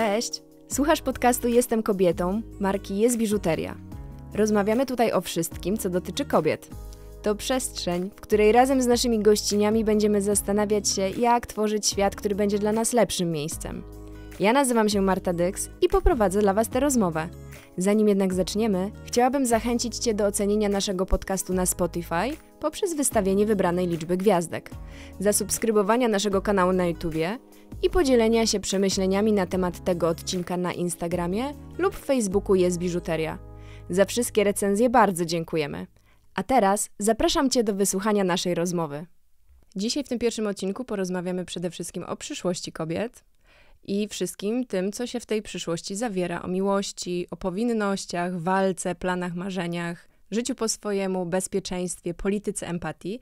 Cześć! Słuchasz podcastu Jestem kobietą, marki Jest Biżuteria. Rozmawiamy tutaj o wszystkim, co dotyczy kobiet. To przestrzeń, w której razem z naszymi gościniami będziemy zastanawiać się, jak tworzyć świat, który będzie dla nas lepszym miejscem. Ja nazywam się Marta Dyks i poprowadzę dla Was tę rozmowę. Zanim jednak zaczniemy, chciałabym zachęcić Cię do ocenienia naszego podcastu na Spotify poprzez wystawienie wybranej liczby gwiazdek, zasubskrybowania naszego kanału na YouTubie i podzielenia się przemyśleniami na temat tego odcinka na Instagramie lub Facebooku jest biżuteria. Za wszystkie recenzje bardzo dziękujemy. A teraz zapraszam Cię do wysłuchania naszej rozmowy. Dzisiaj w tym pierwszym odcinku porozmawiamy przede wszystkim o przyszłości kobiet i wszystkim tym, co się w tej przyszłości zawiera: o miłości, o powinnościach, walce, planach, marzeniach, życiu po swojemu, bezpieczeństwie, polityce empatii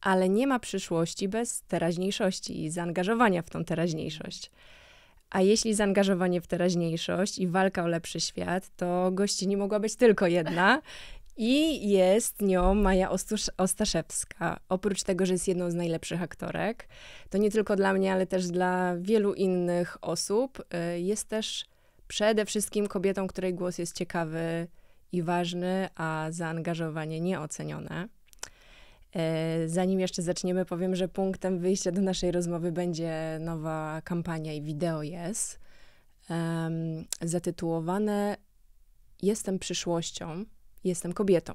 ale nie ma przyszłości bez teraźniejszości i zaangażowania w tą teraźniejszość. A jeśli zaangażowanie w teraźniejszość i walka o lepszy świat, to gościni mogła być tylko jedna i jest nią Maja Ostusz Ostaszewska. Oprócz tego, że jest jedną z najlepszych aktorek, to nie tylko dla mnie, ale też dla wielu innych osób, y, jest też przede wszystkim kobietą, której głos jest ciekawy i ważny, a zaangażowanie nieocenione. E, zanim jeszcze zaczniemy, powiem, że punktem wyjścia do naszej rozmowy będzie nowa kampania i wideo jest um, zatytułowane Jestem przyszłością, jestem kobietą.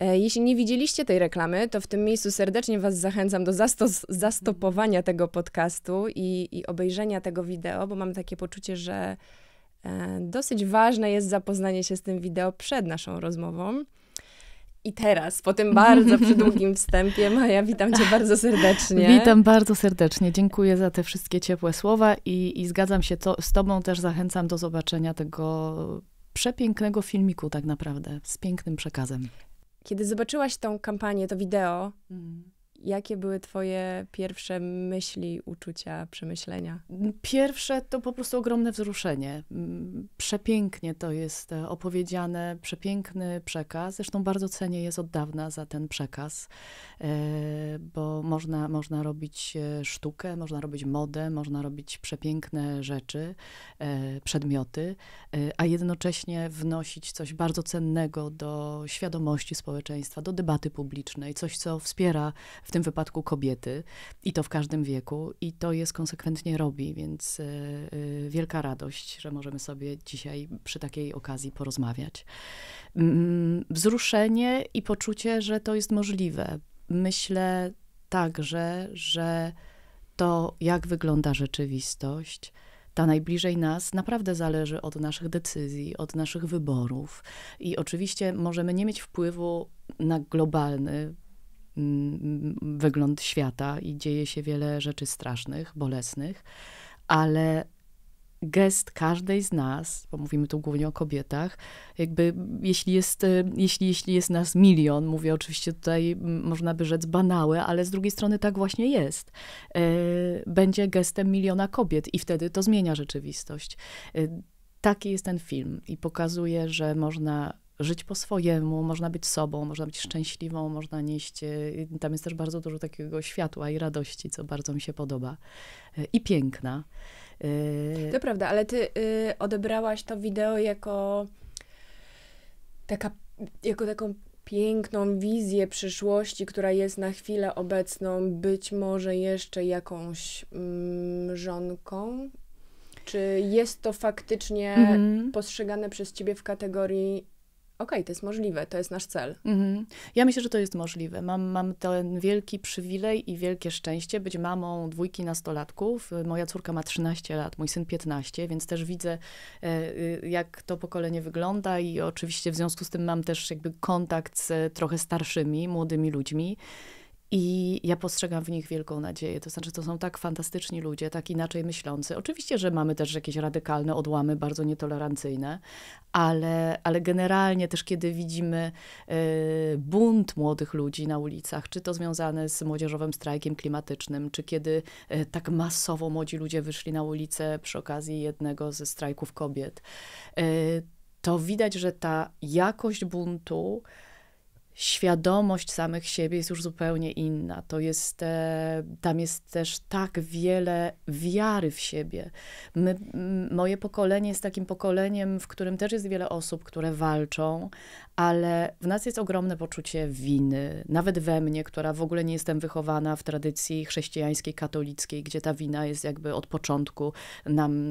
E, jeśli nie widzieliście tej reklamy, to w tym miejscu serdecznie Was zachęcam do zastos- zastopowania tego podcastu i, i obejrzenia tego wideo, bo mam takie poczucie, że e, dosyć ważne jest zapoznanie się z tym wideo przed naszą rozmową i teraz, po tym bardzo przydługim wstępie. Maja, witam cię bardzo serdecznie. Witam bardzo serdecznie. Dziękuję za te wszystkie ciepłe słowa i, i zgadzam się to, z tobą. Też zachęcam do zobaczenia tego przepięknego filmiku tak naprawdę, z pięknym przekazem. Kiedy zobaczyłaś tą kampanię, to wideo, mm. Jakie były Twoje pierwsze myśli, uczucia, przemyślenia? Pierwsze to po prostu ogromne wzruszenie. Mm, przepięknie to jest e, opowiedziane, przepiękny przekaz. Zresztą bardzo cenię jest od dawna za ten przekaz, e, bo można, można robić e, sztukę, można robić modę, można robić przepiękne rzeczy, przedmioty, a jednocześnie wnosić coś bardzo cennego do świadomości społeczeństwa, do debaty publicznej, coś, co wspiera w tym wypadku kobiety i to w każdym wieku i to jest konsekwentnie robi, więc e, e, wielka radość, że możemy sobie dzisiaj przy takiej okazji porozmawiać. Mm, wzruszenie i poczucie, że to jest możliwe. Myślę także, że to, jak wygląda rzeczywistość, ta najbliżej nas naprawdę zależy od naszych decyzji, od naszych wyborów. I oczywiście możemy nie mieć wpływu na globalny wygląd świata i dzieje się wiele rzeczy strasznych, bolesnych, ale gest każdej z nas, bo mówimy tu głównie o kobietach, jakby jeśli jest, e, jeśli, jeśli jest nas milion, mówię oczywiście tutaj, można by rzec banałe, ale z drugiej strony tak właśnie jest, e, będzie gestem miliona kobiet i wtedy to zmienia rzeczywistość. E, taki jest ten film i pokazuje, że można żyć po swojemu, można być sobą, można być szczęśliwą, można nieść. E, tam jest też bardzo dużo takiego światła i radości, co bardzo mi się podoba. E, I piękna. E, to prawda, ale ty y, odebrałaś to wideo jako taka, jako taką piękną wizję przyszłości, która jest na chwilę obecną być może jeszcze jakąś mm, żonką. Czy jest to faktycznie mm postrzegane przez ciebie w kategorii okej, okay, to jest możliwe, to jest nasz cel. Mhm. Ja myślę, że to jest możliwe. Mam, mam ten wielki przywilej i wielkie szczęście być mamą dwójki nastolatków. Moja córka ma 13 lat, mój syn 15, więc też widzę, e, y, jak to pokolenie wygląda i oczywiście w związku z tym mam też jakby kontakt z trochę starszymi, młodymi ludźmi. I ja postrzegam w nich wielką nadzieję. To znaczy, to są tak fantastyczni ludzie, tak inaczej myślący. Oczywiście, że mamy też jakieś radykalne odłamy, bardzo nietolerancyjne, ale, ale generalnie też, kiedy widzimy y, bunt młodych ludzi na ulicach, czy to związane z młodzieżowym strajkiem klimatycznym, czy kiedy y, tak masowo młodzi ludzie wyszli na ulicę przy okazji jednego ze strajków kobiet, y, to widać, że ta jakość buntu świadomość samych siebie jest już zupełnie inna. To jest, e, tam jest też tak wiele wiary w siebie. My, m, moje pokolenie jest takim pokoleniem, w którym też jest wiele osób, które walczą, ale w nas jest ogromne poczucie winy, nawet we mnie, która w ogóle nie jestem wychowana w tradycji chrześcijańskiej, katolickiej, gdzie ta wina jest jakby od początku nam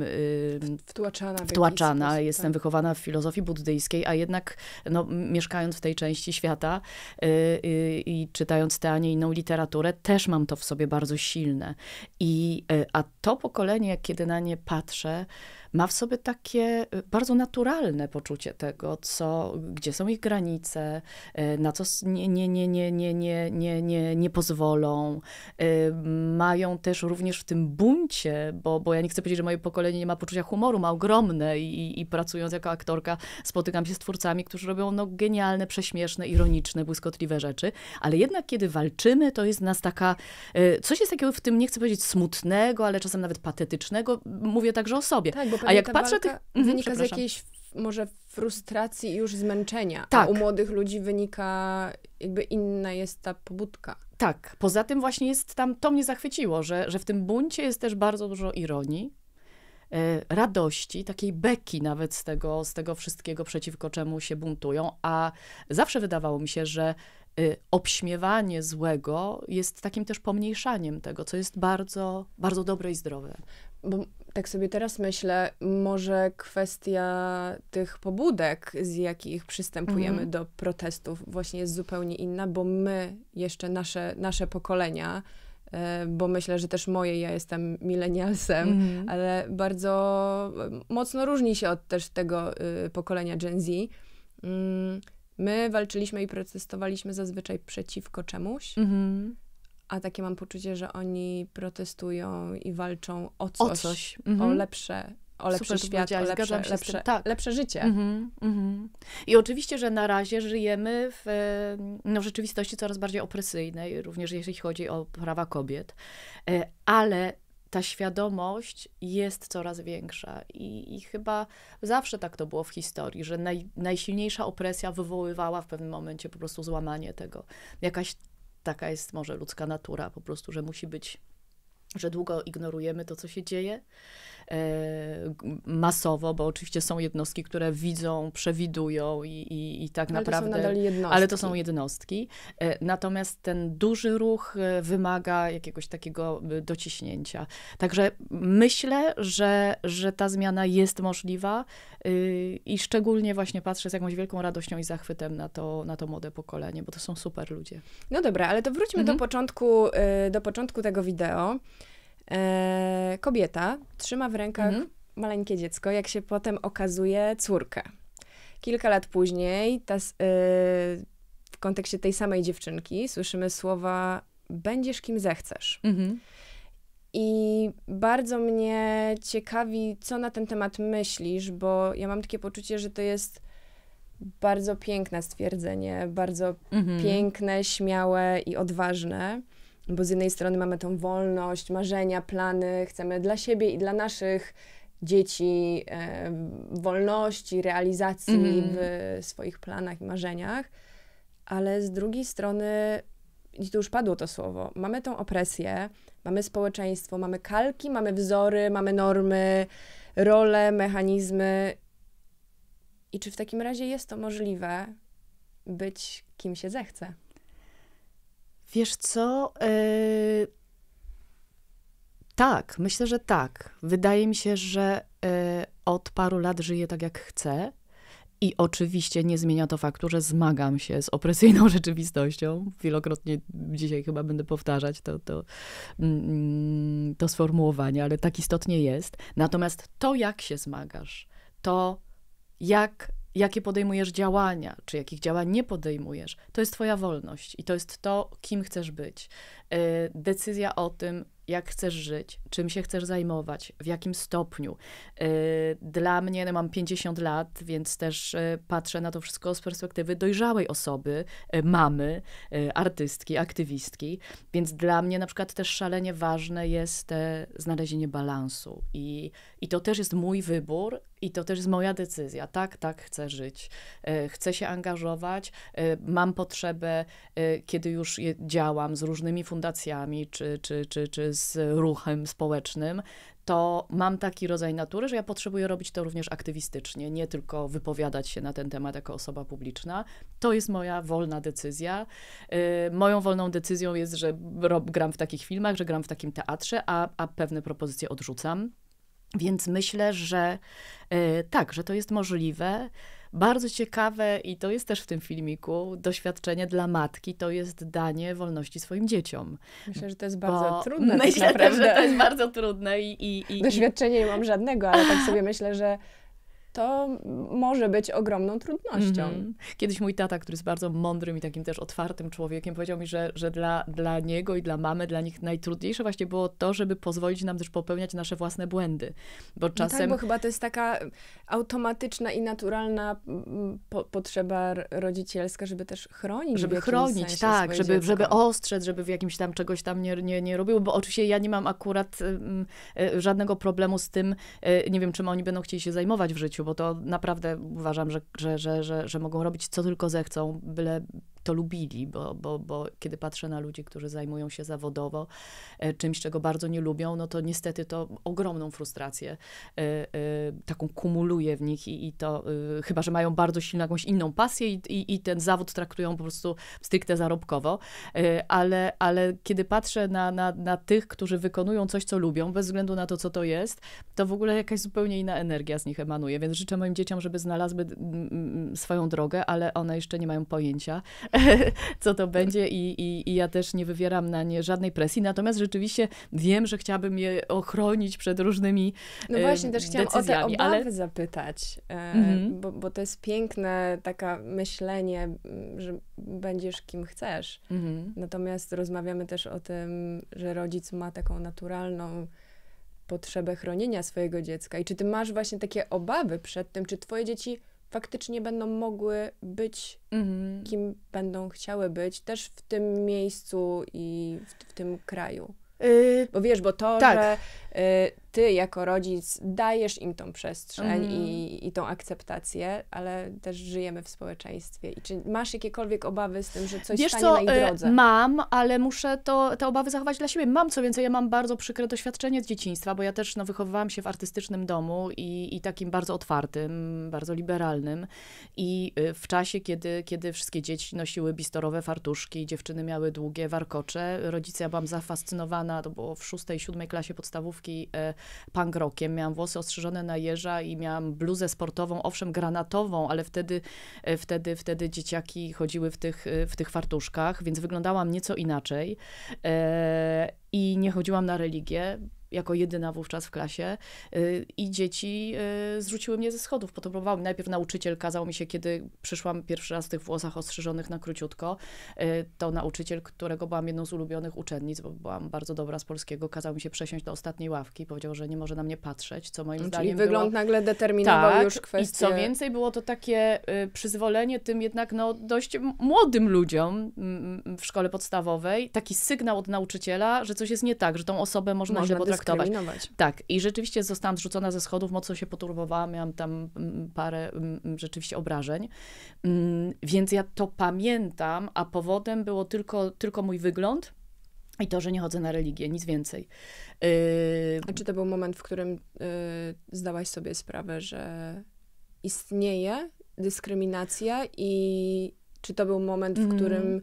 yy, wtłaczana. wtłaczana. Sposób, jestem tak. wychowana w filozofii buddyjskiej, a jednak no, mieszkając w tej części świata yy, yy, i czytając tę, a nie inną literaturę, też mam to w sobie bardzo silne. I, y, a to pokolenie, kiedy na nie patrzę, ma w sobie takie y, bardzo naturalne poczucie tego, co, gdzie są ich granice, y, na co nie, nie, nie, nie, nie, nie, nie, nie, nie pozwolą. Y, mają też również w tym buncie, bo, bo ja nie chcę powiedzieć, że moje pokolenie nie ma poczucia humoru, ma ogromne i, i pracując jako aktorka spotykam się z twórcami, którzy robią no, genialne, prześmieszne, ironiczne, błyskotliwe rzeczy, ale jednak kiedy walczymy, to jest nas taka, coś jest takiego w tym, nie chcę powiedzieć smutnego, ale czasem nawet patetycznego, mówię także o sobie. Tak, bo a jak patrzę tych... Mhm, wynika z jakiejś może frustracji i już zmęczenia. Tak. A u młodych ludzi wynika, jakby inna jest ta pobudka. Tak. Poza tym właśnie jest tam, to mnie zachwyciło, że, że w tym buncie jest też bardzo dużo ironii, e, radości, takiej beki nawet z tego, z tego wszystkiego, przeciwko czemu się buntują, a zawsze wydawało mi się, że y, obśmiewanie złego jest takim też pomniejszaniem tego, co jest bardzo, bardzo dobre i zdrowe bo tak sobie teraz myślę, może kwestia tych pobudek, z jakich przystępujemy mhm. do protestów, właśnie jest zupełnie inna, bo my, jeszcze nasze, nasze pokolenia, e, bo myślę, że też moje, ja jestem milenialsem, mhm. ale bardzo mocno różni się od też tego y, pokolenia Gen Z. Mm, my walczyliśmy i protestowaliśmy zazwyczaj przeciwko czemuś. Mhm a takie mam poczucie, że oni protestują i walczą o coś, o, coś. Mhm. o lepsze o lepszy Super, świat, o lepsze, lepsze, tak. lepsze życie. Mm -hmm, mm -hmm. I oczywiście, że na razie żyjemy w no, rzeczywistości coraz bardziej opresyjnej, również jeśli chodzi o prawa kobiet, e, ale ta świadomość jest coraz większa i, i chyba zawsze tak to było w historii, że naj, najsilniejsza opresja wywoływała w pewnym momencie po prostu złamanie tego. Jakaś taka jest może ludzka natura po prostu, że musi być, że długo ignorujemy to, co się dzieje, E, masowo, bo oczywiście są jednostki, które widzą, przewidują i, i, i tak ale naprawdę. To ale to są jednostki. E, natomiast ten duży ruch e, wymaga jakiegoś takiego dociśnięcia. Także myślę, że, że ta zmiana jest możliwa i szczególnie właśnie patrzę z jakąś wielką radością i zachwytem na to, na to młode pokolenie, bo to są super ludzie. No dobra, ale to wróćmy mhm. do początku, do początku tego wideo e, kobieta trzyma w rękach mhm. maleńkie dziecko, jak się potem okazuje, córkę. Kilka lat później ta, e, w kontekście tej samej dziewczynki słyszymy słowa będziesz kim zechcesz. Mhm. I bardzo mnie ciekawi, co na ten temat myślisz, bo ja mam takie poczucie, że to jest bardzo piękne stwierdzenie, bardzo mhm. piękne, śmiałe i odważne. No bo z jednej strony mamy tą wolność, marzenia, plany, chcemy dla siebie i dla naszych dzieci e, wolności, realizacji mm. w swoich planach i marzeniach, ale z drugiej strony, i tu już padło to słowo, mamy tą opresję, mamy społeczeństwo, mamy kalki, mamy wzory, mamy normy, role, mechanizmy. I czy w takim razie jest to możliwe być kim się zechce? Wiesz co? Yy... Tak, myślę, że tak. Wydaje mi się, że yy, od paru lat żyję tak, jak chcę. I oczywiście nie zmienia to faktu, że zmagam się z opresyjną rzeczywistością. Wielokrotnie dzisiaj chyba będę powtarzać to, to, mm, mm, to sformułowanie, ale tak istotnie jest. Natomiast to, jak się zmagasz, to jak jakie podejmujesz działania, czy jakich działań nie podejmujesz, to jest Twoja wolność i to jest to, kim chcesz być. Y, decyzja o tym, jak chcesz żyć, czym się chcesz zajmować, w jakim stopniu. Y, dla mnie, no mam 50 lat, więc też y, patrzę na to wszystko z perspektywy dojrzałej osoby, mamy, artystki, aktywistki, więc dla mnie na przykład też szalenie ważne jest e, znalezienie balansu i, i to też jest mój wybór i to też jest moja decyzja. Tak, tak, chcę żyć, chcę się angażować, mam potrzebę, kiedy już działam z różnymi fundacjami, fundacjami czy, czy, czy, czy z ruchem społecznym, to mam taki rodzaj natury, że ja potrzebuję robić to również aktywistycznie, nie tylko wypowiadać się na ten temat jako osoba publiczna. To jest moja wolna decyzja. Y, moją wolną decyzją jest, że gram w takich filmach, że gram w takim teatrze, a, a pewne propozycje odrzucam. Więc myślę, że y, tak, że to jest możliwe. Bardzo ciekawe i to jest też w tym filmiku doświadczenie dla matki, to jest danie wolności swoim dzieciom. Myślę, że to jest bardzo trudne. Tak myślę tak naprawdę. też, że to jest bardzo trudne i... i, i nie mam żadnego, ale tak sobie myślę, że to może być ogromną trudnością. Mhm. Kiedyś mój tata, który jest bardzo mądrym i takim też otwartym człowiekiem, powiedział mi, że, że dla, dla niego i dla mamy, dla nich najtrudniejsze właśnie było to, żeby pozwolić nam też popełniać nasze własne błędy. Bo no czasem... No tak, bo chyba to jest taka automatyczna i naturalna mm, po potrzeba rodzicielska, żeby też chronić. Żeby chronić, tak, żeby, żeby ostrzec, żeby w jakimś tam czegoś tam nie, nie, nie robił, bo oczywiście ja nie mam akurat mm, e, żadnego problemu z tym, e, nie wiem, czym oni będą chcieli się zajmować w życiu, bo to naprawdę uważam, że, że, że, że, że mogą robić co tylko zechcą, byle to lubili, bo, bo, bo kiedy patrzę na ludzi, którzy zajmują się zawodowo e, czymś, czego bardzo nie lubią, no to niestety to ogromną frustrację e, e, taką kumuluje w nich i, i to, chyba że mają bardzo silną jakąś inną pasję i, i, i ten zawód traktują po prostu stricte zarobkowo, ale, ale kiedy patrzę na, na, na tych, którzy wykonują coś, co lubią, bez względu na to, co to jest, to w ogóle jakaś zupełnie inna energia z nich emanuje, więc życzę moim dzieciom, żeby znalazły swoją drogę, ale one jeszcze nie mają pojęcia, co to będzie i, i, i ja też nie wywieram na nie żadnej presji. Natomiast rzeczywiście wiem, że chciałabym je ochronić przed różnymi No właśnie, też chciałam o te obawy ale... zapytać, mhm. bo, bo to jest piękne taka myślenie, mm, że będziesz kim chcesz. Mhm. Natomiast rozmawiamy też o tym, że rodzic ma taką naturalną potrzebę chronienia swojego dziecka. I czy ty masz właśnie takie obawy przed tym, czy twoje dzieci faktycznie będą mogły być mhm. kim będą chciały być, też w tym miejscu i w, w tym kraju. Yy, bo wiesz, bo to, tak. że y, ty jako rodzic dajesz im tą przestrzeń mhm. i, i tą akceptację, ale też żyjemy w społeczeństwie. I czy masz jakiekolwiek obawy z tym, że coś Wiesz stanie co, na ich e, drodze? Mam, ale muszę to, te obawy zachować dla siebie. Mam co więcej, ja mam bardzo przykre doświadczenie z dzieciństwa, bo ja też no, wychowywałam się w artystycznym domu i, i takim bardzo otwartym, bardzo liberalnym. I y, w czasie, kiedy, kiedy wszystkie dzieci nosiły bistorowe fartuszki, dziewczyny miały długie warkocze, rodzice, ja byłam zafascynowana, to było w szóstej, siódmej klasie podstawówki, e, punk rockiem. Miałam włosy ostrzyżone na jeża i miałam bluzę sportową, owszem granatową, ale wtedy, e, wtedy, wtedy dzieciaki chodziły w tych, e, w tych fartuszkach, więc wyglądałam nieco inaczej. E, I nie chodziłam na religię, jako jedyna wówczas w klasie y, i dzieci y, zrzuciły mnie ze schodów, potrzebują Najpierw nauczyciel kazał mi się, kiedy przyszłam pierwszy raz w tych włosach ostrzyżonych na króciutko, y, to nauczyciel, którego byłam jedną z ulubionych uczennic, bo byłam bardzo dobra z polskiego, kazał mi się przesiąść do ostatniej ławki, powiedział, że nie może na mnie patrzeć, co moim Czyli zdaniem wygląd było... nagle determinował tak, już kwestię. i co więcej, było to takie przyzwolenie tym jednak no, dość młodym ludziom w szkole podstawowej, taki sygnał od nauczyciela, że coś jest nie tak, że tą osobę można, można źle potraktować tak, i rzeczywiście zostałam zrzucona ze schodów, mocno się poturbowałam, miałam tam mm, parę mm, rzeczywiście obrażeń. Mm, więc ja to pamiętam, a powodem było tylko, tylko mój wygląd. I to, że nie chodzę na religię, nic więcej. Yy, a czy to był moment, w którym yy, zdałaś sobie sprawę, że istnieje dyskryminacja i czy to był moment, w którym mm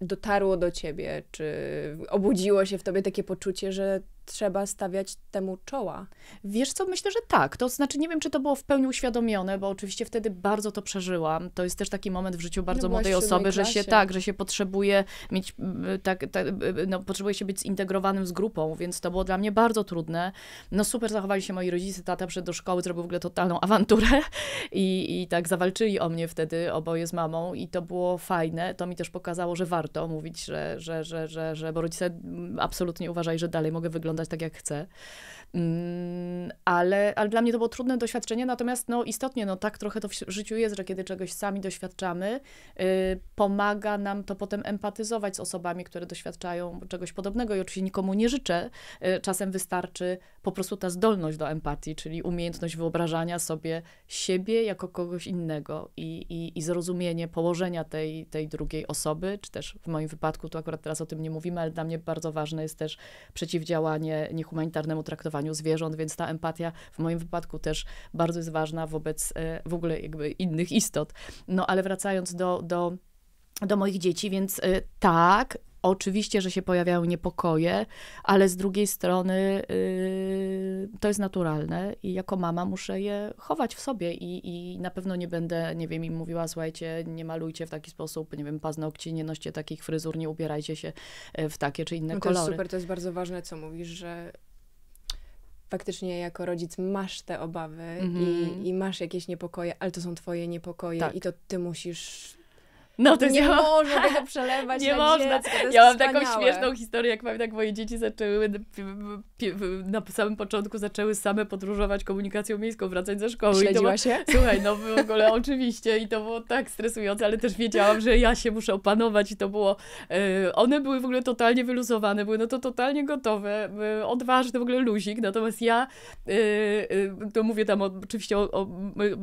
dotarło do ciebie, czy obudziło się w tobie takie poczucie, że trzeba stawiać temu czoła. Wiesz co, myślę, że tak. To znaczy, nie wiem, czy to było w pełni uświadomione, bo oczywiście wtedy bardzo to przeżyłam. To jest też taki moment w życiu no bardzo no młodej osoby, że się tak, że się potrzebuje mieć, tak, tak, no, potrzebuje się być zintegrowanym z grupą, więc to było dla mnie bardzo trudne. No super zachowali się moi rodzice, tata przed do szkoły zrobił w ogóle totalną awanturę i, i tak zawalczyli o mnie wtedy oboje z mamą i to było fajne. To mi też pokazało, że warto mówić, że, że, że, że, że bo rodzice absolutnie uważali, że dalej mogę wyglądać wyglądać tak, jak chcę. Mm, ale, ale dla mnie to było trudne doświadczenie, natomiast no, istotnie, no, tak trochę to w życiu jest, że kiedy czegoś sami doświadczamy, yy, pomaga nam to potem empatyzować z osobami, które doświadczają czegoś podobnego i oczywiście nikomu nie życzę. Yy, czasem wystarczy po prostu ta zdolność do empatii, czyli umiejętność wyobrażania sobie siebie jako kogoś innego i, i, i zrozumienie położenia tej, tej drugiej osoby, czy też w moim wypadku, tu akurat teraz o tym nie mówimy, ale dla mnie bardzo ważne jest też przeciwdziałanie nie, niehumanitarnemu traktowaniu zwierząt, więc ta empatia w moim wypadku też bardzo jest ważna wobec e, w ogóle jakby innych istot. No ale wracając do, do do moich dzieci, więc e, tak, Oczywiście, że się pojawiają niepokoje, ale z drugiej strony yy, to jest naturalne i jako mama muszę je chować w sobie i, i na pewno nie będę, nie wiem, im mówiła, słuchajcie, nie malujcie w taki sposób, nie wiem, paznokci, nie noście takich fryzur, nie ubierajcie się e, w takie czy inne no to kolory. To jest super, to jest bardzo ważne, co mówisz, że faktycznie jako rodzic masz te obawy mm -hmm. i, i, masz jakieś niepokoje, ale to są twoje niepokoje tak. i to ty musisz no to no nie można tego przelewać nie można. Dziecko, ja mam wspaniałe. taką śmieszną historię, jak pamiętam, jak moje dzieci zaczęły na samym początku zaczęły same podróżować komunikacją miejską, wracać ze szkoły. Śledziła I to się? Słuchaj, no w ogóle oczywiście i to było tak stresujące, ale też wiedziałam, że ja się muszę opanować i to było... E, one były w ogóle totalnie wyluzowane, były no to totalnie gotowe, e, odważne, w ogóle luzik, natomiast ja e, to mówię tam oczywiście o, o,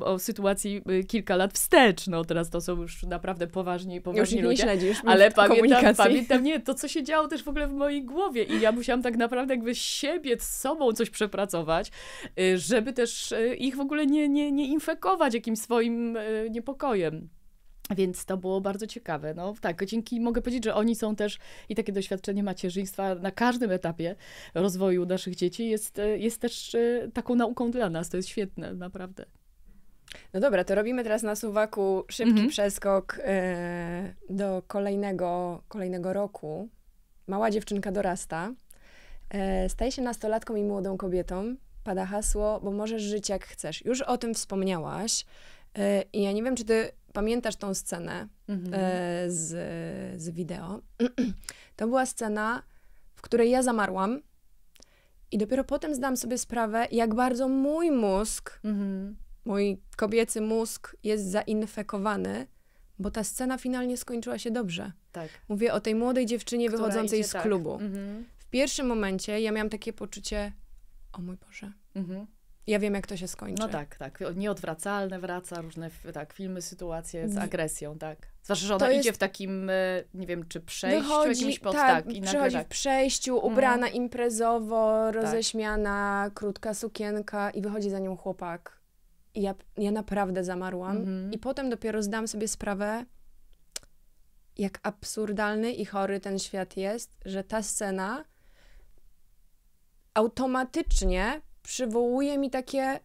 o sytuacji kilka lat wstecz, no teraz to są już naprawdę po poważni i poważni Już ludzie. Nie śledzisz, ale pamiętam, pamiętam, nie, to co się działo też w ogóle w mojej głowie i ja musiałam tak naprawdę jakby siebie z sobą coś przepracować, y, żeby też y, ich w ogóle nie, nie, nie infekować jakimś swoim y, niepokojem. Więc to było bardzo ciekawe. No tak, dzięki mogę powiedzieć, że oni są też i takie doświadczenie macierzyństwa na każdym etapie rozwoju naszych dzieci jest, jest też taką nauką dla nas. To jest świetne, naprawdę. No dobra, to robimy teraz na suwaku szybki mhm. przeskok e, do kolejnego, kolejnego roku. Mała dziewczynka dorasta, e, staje się nastolatką i młodą kobietą. Pada hasło, bo możesz żyć jak chcesz. Już o tym wspomniałaś. E, I ja nie wiem, czy ty pamiętasz tą scenę mhm. E, z, z wideo. to była scena, w której ja zamarłam. I dopiero potem zdam sobie sprawę, jak bardzo mój mózg mhm Mój kobiecy mózg jest zainfekowany, bo ta scena finalnie skończyła się dobrze. Tak. Mówię o tej młodej dziewczynie Która wychodzącej z tak. klubu. Mhm. W pierwszym momencie ja miałam takie poczucie, o mój Boże. Mhm. Ja wiem, jak to się skończy. No tak, tak. Nieodwracalne wraca, różne tak, filmy, sytuacje z agresją, tak. Zwłaszcza, że ona to idzie w takim, e, nie wiem, czy przejściu Wychodzi, jakimś pod, tak, tak i przychodzi tak. w przejściu, mhm. ubrana mhm. imprezowo, tak. roześmiana, krótka sukienka i wychodzi za nią chłopak i ja, ja naprawdę zamarłam. Mhm. I potem dopiero zdam sobie sprawę, jak absurdalny i chory ten świat jest, że ta scena automatycznie przywołuje mi takie,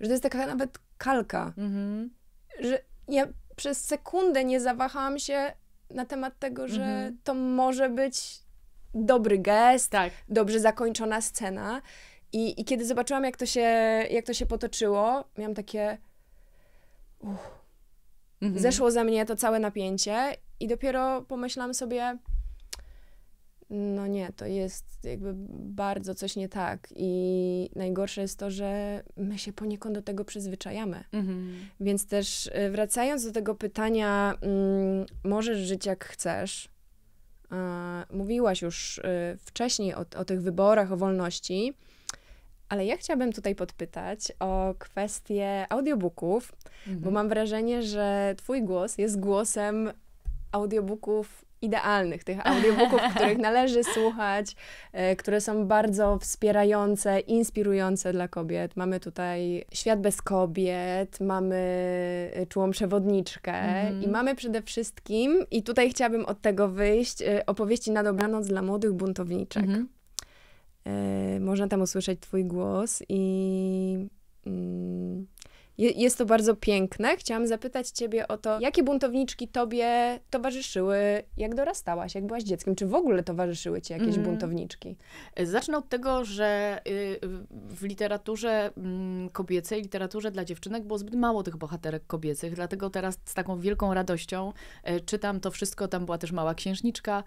że to jest taka nawet kalka. Mhm. Że ja przez sekundę nie zawahałam się na temat tego, że mhm. to może być dobry gest, tak. dobrze zakończona scena. I, I kiedy zobaczyłam, jak to się, jak to się potoczyło, miałam takie. Uff. Mhm. Zeszło ze mnie to całe napięcie, i dopiero pomyślałam sobie, no nie, to jest jakby bardzo coś nie tak. I najgorsze jest to, że my się poniekąd do tego przyzwyczajamy. Mhm. Więc też y, wracając do tego pytania, mm, możesz żyć jak chcesz. mówiłaś już y, wcześniej o, o tych wyborach, o wolności. Ale ja chciałabym tutaj podpytać o kwestię audiobooków, mhm. bo mam wrażenie, że Twój głos jest głosem audiobooków idealnych, tych audiobooków, których należy słuchać, e, które są bardzo wspierające, inspirujące dla kobiet. Mamy tutaj Świat bez kobiet, mamy e, Czułą przewodniczkę mm. i mhm. mamy przede wszystkim, i tutaj chciałabym od tego wyjść, e, opowieści na dobranoc dla młodych buntowniczek. Mm. E, można tam usłyszeć Twój głos i mm, jest to bardzo piękne. Chciałam zapytać Ciebie o to, jakie buntowniczki Tobie towarzyszyły, jak dorastałaś, jak byłaś dzieckiem? Czy w ogóle towarzyszyły Ci jakieś mm. buntowniczki? Zacznę od tego, że y, w literaturze mm, kobiecej, literaturze dla dziewczynek było zbyt mało tych bohaterek kobiecych, dlatego teraz z taką wielką radością e, czytam to wszystko. Tam była też mała księżniczka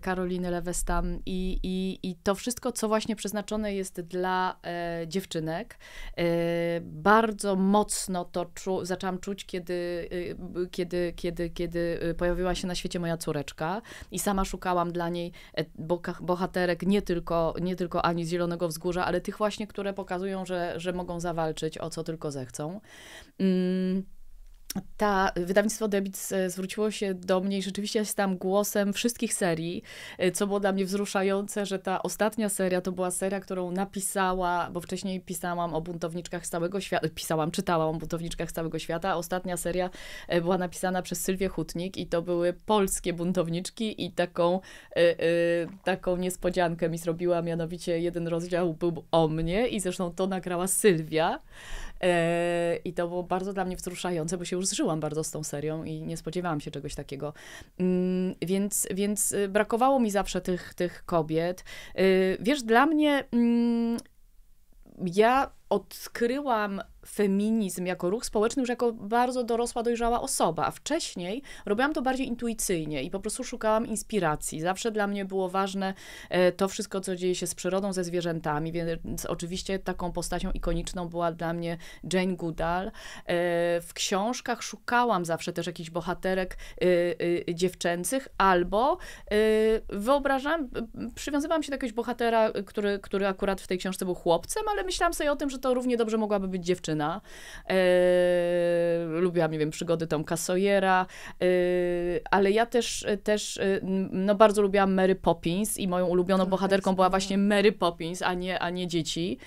Karoliny e, Lewestam i, i, i to wszystko, co właśnie przeznaczone jest dla e, dziewczynek, bardzo bardzo mocno to czu, zaczęłam czuć, kiedy, y, kiedy, kiedy, kiedy y, pojawiła się na świecie moja córeczka i sama szukałam dla niej e, bohaterek nie tylko, nie tylko Ani z Zielonego Wzgórza, ale tych właśnie, które pokazują, że, że mogą zawalczyć o co tylko zechcą. Mm ta y, wydawnictwo Debit y, zwróciło się do mnie i rzeczywiście ja głosem wszystkich serii, y, co było dla mnie wzruszające, że ta ostatnia seria to była seria, którą napisała, bo wcześniej pisałam o buntowniczkach z całego świata, pisałam, czytałam o buntowniczkach z całego świata, a ostatnia seria była napisana przez Sylwię Hutnik i to były polskie buntowniczki i taką, y, y, taką niespodziankę mi zrobiła, mianowicie jeden rozdział był o mnie i zresztą to nagrała Sylwia, E, I to było bardzo dla mnie wzruszające, bo się już zżyłam bardzo z tą serią i nie spodziewałam się czegoś takiego. Mm, więc, więc y, brakowało mi zawsze tych, tych kobiet. Y, wiesz, dla mnie mm, ja odkryłam feminizm jako ruch społeczny już jako bardzo dorosła, dojrzała osoba. A wcześniej robiłam to bardziej intuicyjnie i po prostu szukałam inspiracji. Zawsze dla mnie było ważne e, to wszystko, co dzieje się z przyrodą, ze zwierzętami, więc oczywiście taką postacią ikoniczną była dla mnie Jane Goodall. E, w książkach szukałam zawsze też jakichś bohaterek e, dziewczęcych albo wyobrażam, przywiązywałam się do jakiegoś bohatera, który, który akurat w tej książce był chłopcem, ale myślałam sobie o tym, że że to równie dobrze mogłaby być dziewczyna. Yy, lubiłam, nie wiem, przygody Tom Sawyera, e, ale ja też, e, też no, bardzo lubiłam Mary Poppins i moją ulubioną no, bohaterką była właśnie Mary Poppins, a nie, a nie dzieci.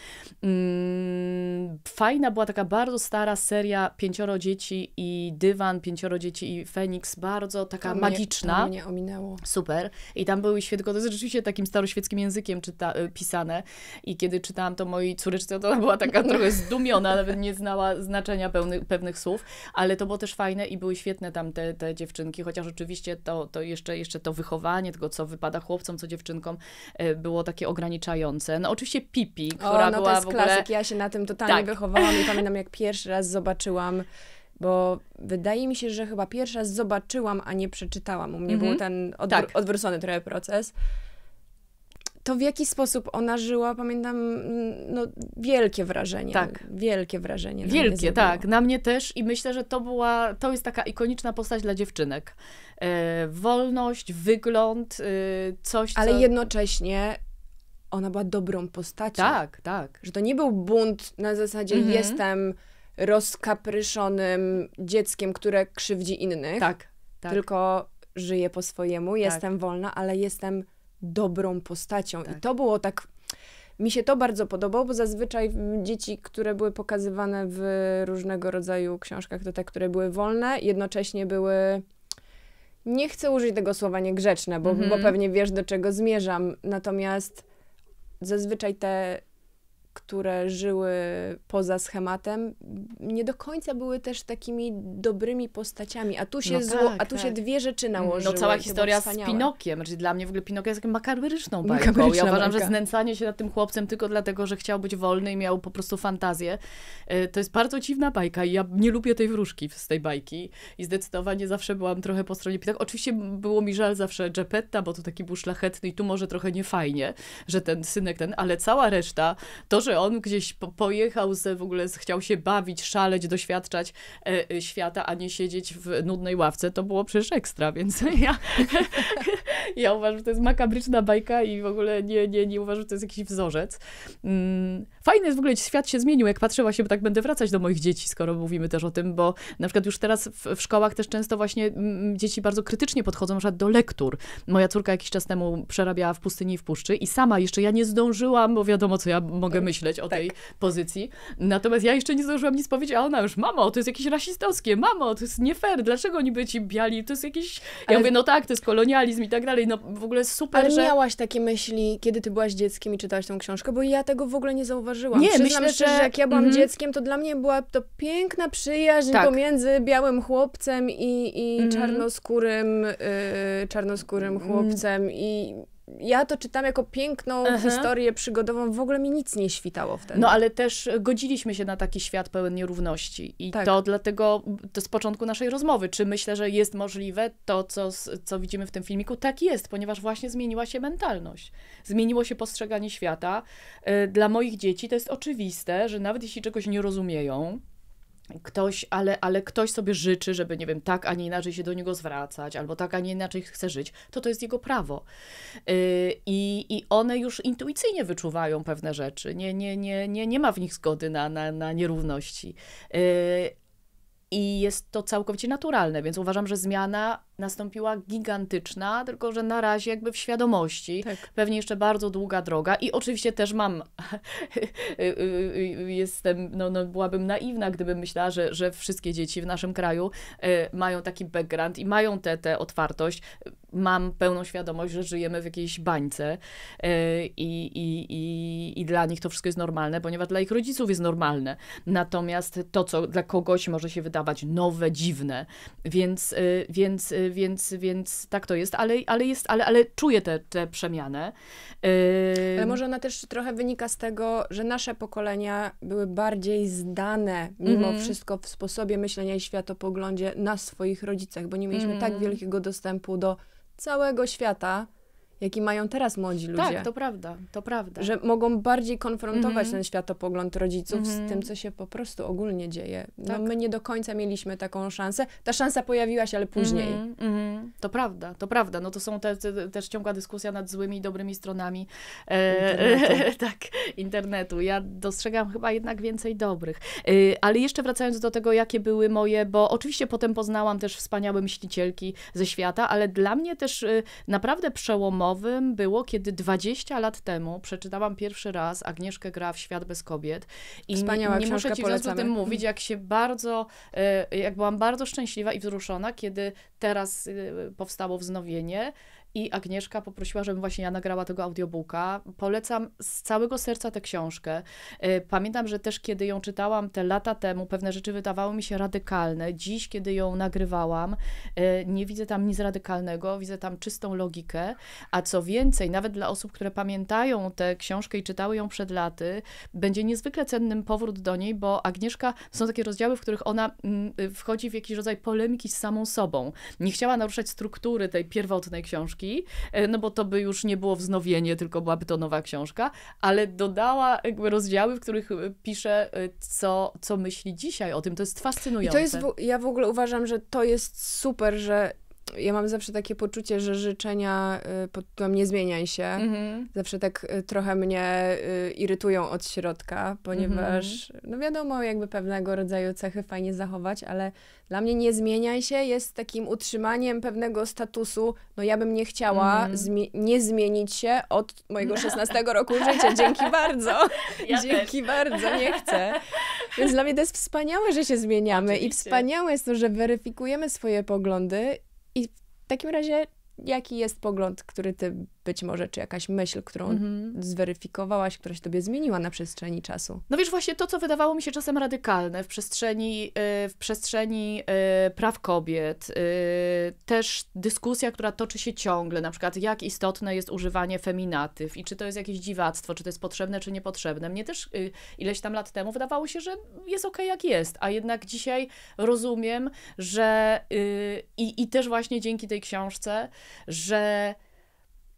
Mm, fajna była taka bardzo stara seria Pięcioro Dzieci i Dywan, Pięcioro Dzieci i Feniks, bardzo taka to magiczna. Mnie, to mnie ominęło. Super. I tam były świetko, to jest rzeczywiście takim staroświeckim językiem czyta, y, pisane i kiedy czytałam to mojej córeczce, to ona była taka trochę zdumiona, nawet nie znała znaczenia pełnych, pewnych słów, ale to było też fajne i były świetne tam te, te dziewczynki, chociaż oczywiście to, to jeszcze, jeszcze to wychowanie tego, co wypada chłopcom, co dziewczynkom, e, było takie ograniczające. No oczywiście Pipi, która o, no, była to jest w ogóle... klasyk, ja się na tym totalnie tak. wychowałam i pamiętam, jak pierwszy raz zobaczyłam bo wydaje mi się, że chyba pierwszy raz zobaczyłam, a nie przeczytałam. U mnie mm -hmm. był ten odwr- tak. odwrócony trochę proces to w jaki sposób ona żyła, pamiętam, mm, no, wielkie wrażenie. Tak. Wielkie wrażenie. Wielkie, na tak. Na mnie też i myślę, że to była, to jest taka ikoniczna postać dla dziewczynek. E, wolność, wygląd, e, coś, Ale co... jednocześnie ona była dobrą postacią. Tak, tak. Że to nie był bunt na zasadzie mhm. jestem rozkapryszonym dzieckiem, które krzywdzi innych. Tak, tak. Tylko żyję po swojemu, tak. jestem wolna, ale jestem dobrą postacią. Tak. I to było tak. Mi się to bardzo podobało, bo zazwyczaj dzieci, które były pokazywane w różnego rodzaju książkach, to te, które były wolne, jednocześnie były. Nie chcę użyć tego słowa niegrzeczne, bo, mm -hmm. bo mhm. pewnie wiesz, do czego zmierzam. Natomiast zazwyczaj te które żyły poza schematem, nie do końca były też takimi dobrymi postaciami. A tu się, no zło, tak, a tu tak. się dwie rzeczy mm, no nałożyły. No cała historia z Pinokiem. czyli dla mnie w ogóle Pinok jest taką makabryczną bajką. ja uważam, bajka. że znęcanie się nad tym chłopcem tylko dlatego, że chciał być wolny i miał po prostu fantazję, y, to jest bardzo dziwna bajka i ja nie lubię tej wróżki z tej bajki i zdecydowanie zawsze byłam trochę po stronie Pinok. Oczywiście było mi żal zawsze Jepetta, bo to taki był szlachetny i tu może trochę niefajnie, że ten synek ten, ale cała reszta, to, że że on gdzieś po pojechał se, w ogóle chciał się bawić, szaleć, doświadczać e, e, świata, a nie siedzieć w nudnej ławce, to było przecież ekstra, więc ja, ja uważam, że to jest makabryczna bajka i w ogóle nie, nie, nie uważam, że to jest jakiś wzorzec. Mm, jest w ogóle, że świat się zmienił, jak patrzę właśnie, bo tak będę wracać do moich dzieci, skoro mówimy też o tym, bo na przykład już teraz w, w szkołach też często właśnie m, mm, mm, dzieci bardzo krytycznie podchodzą na przykład do lektur. Moja córka jakiś czas temu przerabiała w pustyni i w puszczy i sama jeszcze ja nie zdążyłam, bo wiadomo, co ja mogę tak. myśleć, myśleć o tak. tej pozycji. Natomiast ja jeszcze nie zdążyłam nic powiedzieć, a ona już, mamo, to jest jakieś rasistowskie, mamo, to jest nie fair, dlaczego oni by ci biali, to jest jakiś... Ale... Ja mówię, no tak, to jest kolonializm i tak dalej, no w ogóle super, Ale że... miałaś takie myśli, kiedy ty byłaś dzieckiem i czytałaś tą książkę, bo ja tego w ogóle nie zauważyłam. Nie, Przyznam myślę, szczerze, że... jak ja byłam mm dzieckiem, to dla mnie była to piękna przyjaźń tak. pomiędzy białym chłopcem i, i mm czarnoskórym, y, czarnoskórym mm. chłopcem mm. i ja to czytam jako piękną Aha. historię przygodową, w ogóle mi nic nie świtało wtedy. No ale też godziliśmy się na taki świat pełen nierówności i tak. to dlatego to z początku naszej rozmowy, czy myślę, że jest możliwe to, co, co widzimy w tym filmiku? Tak jest, ponieważ właśnie zmieniła się mentalność, zmieniło się postrzeganie świata. Y, dla moich dzieci to jest oczywiste, że nawet jeśli czegoś nie rozumieją, ktoś, ale, ale ktoś sobie życzy, żeby, nie wiem, tak, a nie inaczej się do niego zwracać, albo tak, a nie inaczej chce żyć, to to jest jego prawo. Y, I, i one już intuicyjnie wyczuwają pewne rzeczy. Nie, nie, nie, nie, nie ma w nich zgody na, na, na nierówności. Y, I jest to całkowicie naturalne, więc uważam, że zmiana nastąpiła gigantyczna, tylko że na razie jakby w świadomości. Tak. Pewnie jeszcze bardzo długa droga i oczywiście też mam, jestem, no, no byłabym naiwna, gdybym myślała, że, że wszystkie dzieci w naszym kraju e, mają taki background i mają tę te, te otwartość. Mam pełną świadomość, że żyjemy w jakiejś bańce e, i, i, i, i dla nich to wszystko jest normalne, ponieważ dla ich rodziców jest normalne. Natomiast to, co dla kogoś może się wydawać nowe, dziwne, więc, e, więc więc, więc tak to jest, ale, ale, jest, ale, ale czuję tę te, te przemianę. Ale może ona też trochę wynika z tego, że nasze pokolenia były bardziej zdane mimo mm wszystko w sposobie myślenia i światopoglądzie na swoich rodzicach, bo nie mieliśmy tak mm tak wielkiego dostępu do całego świata, jaki mają teraz młodzi ludzie. Tak, to prawda, to prawda. Że mogą bardziej konfrontować mm-hmm. ten światopogląd rodziców mm-hmm. z mhm. tym, co się po prostu ogólnie dzieje. No, tak. No, my nie do końca mieliśmy taką szansę. Ta szansa pojawiła się, ale później. Mm-hmm. To prawda, to prawda. No to są te, te, też ciągła dyskusja nad złymi i dobrymi stronami e, internetu. tak, internetu. Ja dostrzegam chyba jednak więcej dobrych. E, ale jeszcze wracając do tego, jakie były moje, bo oczywiście potem poznałam też wspaniałe myślicielki ze świata, ale dla mnie też e, naprawdę przełomowe filmowym było, kiedy 20 lat temu przeczytałam pierwszy raz Agnieszkę Gra w Świat bez kobiet. I Wspaniała nie, nie muszę ci polecamy. o tym mówić, jak się bardzo, e, jak byłam bardzo szczęśliwa i wzruszona, kiedy teraz e, powstało wznowienie i Agnieszka poprosiła, żebym właśnie ja nagrała tego audiobooka. Polecam z całego serca tę książkę. Y, pamiętam, że też kiedy ją czytałam te lata temu, pewne rzeczy wydawały mi się radykalne. Dziś, kiedy ją nagrywałam, y, nie widzę tam nic radykalnego, widzę tam czystą logikę. A co więcej, nawet dla osób, które pamiętają tę książkę i czytały ją przed laty, będzie niezwykle cennym powrót do niej, bo Agnieszka, są takie rozdziały, w których ona mm, y, wchodzi w jakiś rodzaj polemiki z samą sobą. Nie chciała naruszać struktury tej pierwotnej książki książki, e, no bo to by już nie było wznowienie, tylko byłaby to nowa książka, ale dodała jakby rozdziały, w których e, pisze, e, co, co myśli dzisiaj o tym. To jest fascynujące. I to jest, ja w ogóle uważam, że to jest super, że ja mam zawsze takie poczucie, że życzenia y, pod tytułem nie zmieniaj się mm-hmm. zawsze tak y, trochę mnie y, irytują od środka, ponieważ mm-hmm. no wiadomo, jakby pewnego rodzaju cechy fajnie zachować, ale dla mnie nie zmieniaj się jest takim utrzymaniem pewnego statusu, no ja bym nie chciała mm-hmm. zmi- nie zmienić się od mojego 16 roku życia, dzięki bardzo, ja dzięki też. bardzo, nie chcę. Więc dla mnie to jest wspaniałe, że się zmieniamy Oczywiście. i wspaniałe jest to, że weryfikujemy swoje poglądy i w takim razie, jaki jest pogląd, który ty być może, czy jakaś myśl, którą mhm. zweryfikowałaś, która się tobie zmieniła na przestrzeni czasu. No wiesz, właśnie to, co wydawało mi się czasem radykalne w przestrzeni, e, w przestrzeni e, praw kobiet, e, też dyskusja, która toczy się ciągle, na przykład jak istotne jest używanie feminatyw i czy to jest jakieś dziwactwo, czy to jest potrzebne, czy niepotrzebne. Mnie też ileś tam lat temu wydawało się, że jest okej, okay, jak jest, a jednak dzisiaj rozumiem, że i, i też właśnie dzięki tej książce, że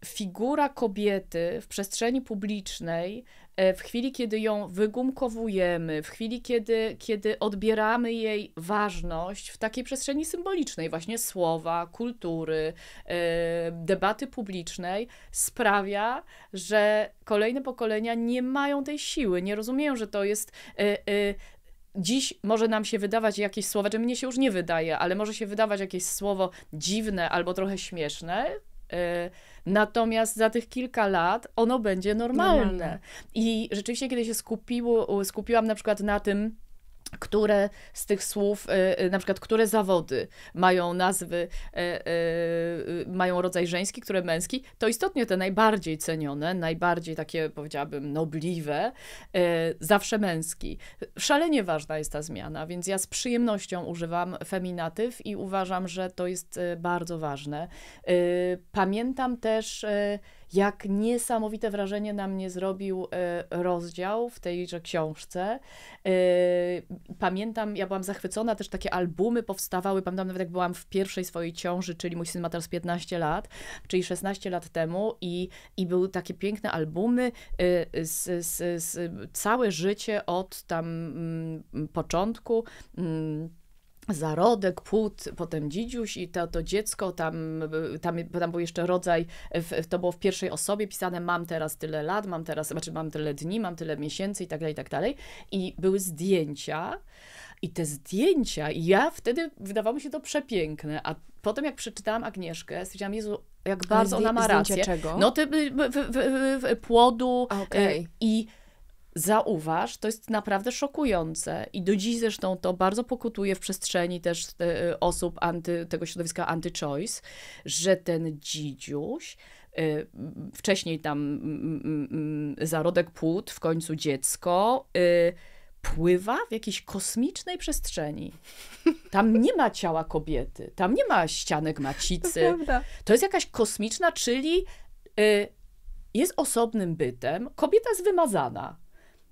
figura kobiety w przestrzeni publicznej, e, w chwili, kiedy ją wygumkowujemy, w chwili, kiedy, kiedy odbieramy jej ważność w takiej przestrzeni symbolicznej, właśnie słowa, kultury, e, debaty publicznej, sprawia, że kolejne pokolenia nie mają tej siły, nie rozumieją, że to jest e, dziś może nam się wydawać jakieś słowo czy mnie się już nie wydaje, ale może się wydawać jakieś słowo dziwne albo trochę śmieszne. Yy, Natomiast za tych kilka lat ono będzie normalne. normalne. I rzeczywiście, kiedy się skupiło, skupiłam na przykład na tym, które z tych słów, y, y, na przykład które zawody mają nazwy, y, mają rodzaj żeński, które męski, to istotnie te najbardziej cenione, najbardziej takie powiedziałabym nobliwe, zawsze męski. Szalenie ważna jest ta zmiana, więc ja z przyjemnością używam feminatyw i uważam, że to jest bardzo ważne. Pamiętam też jak niesamowite wrażenie na mnie zrobił e, rozdział w tejże książce. E, pamiętam, ja byłam zachwycona, też takie albumy powstawały, pamiętam nawet jak byłam w pierwszej swojej ciąży, czyli mój syn ma teraz 15 lat, czyli 16 lat temu i, i były takie piękne albumy e, z, z, z całe życie od tam mm, początku mm, zarodek, płód, potem dzidziuś i to, to dziecko, tam, tam, tam był jeszcze rodzaj, w, to było w pierwszej osobie pisane mam teraz tyle lat, mam teraz, znaczy mam tyle dni, mam tyle miesięcy i tak dalej, i tak dalej. I były zdjęcia i te zdjęcia, i ja wtedy wydawało mi się to przepiękne, a potem jak przeczytałam Agnieszkę, stwierdziłam, Jezu, jak bardzo ona ma rację. Czego? No, te, w, w, w, płodu okay. E, i zauważ, to jest naprawdę szokujące i do dziś zresztą to bardzo pokutuje w przestrzeni też e, e, osób anty, tego środowiska anti-choice, że ten dzidziuś e, wcześniej tam mm, mm, mm, zarodek płód, w końcu dziecko, pływa w jakiejś kosmicznej przestrzeni. Tam nie ma ciała kobiety, tam nie ma ścianek macicy. To, to jest jakaś kosmiczna, czyli jest osobnym bytem, kobieta jest wymazana.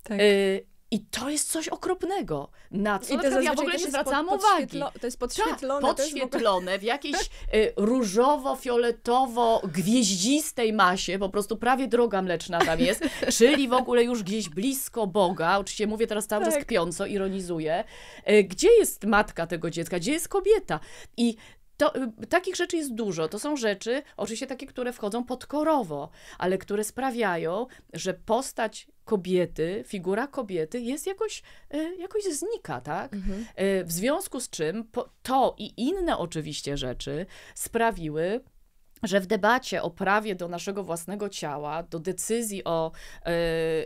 Tak. Y i to jest coś okropnego, na co I ja w ogóle nie zwracałam pod, uwagi. To jest tak, podświetlone. Ta, podświetlone w, ogóle... w jakiejś y, różowo-fioletowo-gwieździstej masie, po prostu prawie droga mleczna tam jest, czyli w ogóle już gdzieś blisko Boga, oczywiście mówię teraz cały tak. czas kpiąco, ironizuję. Y, gdzie jest matka tego dziecka? Gdzie jest kobieta? I to, y, takich rzeczy jest dużo. To są rzeczy, oczywiście takie, które wchodzą podkorowo, ale które sprawiają, że postać kobiety, figura kobiety jest jakoś, y, jakoś znika, tak? Mhm. Y, w związku z czym to i inne oczywiście rzeczy sprawiły, że w debacie o prawie do naszego własnego ciała, do decyzji o,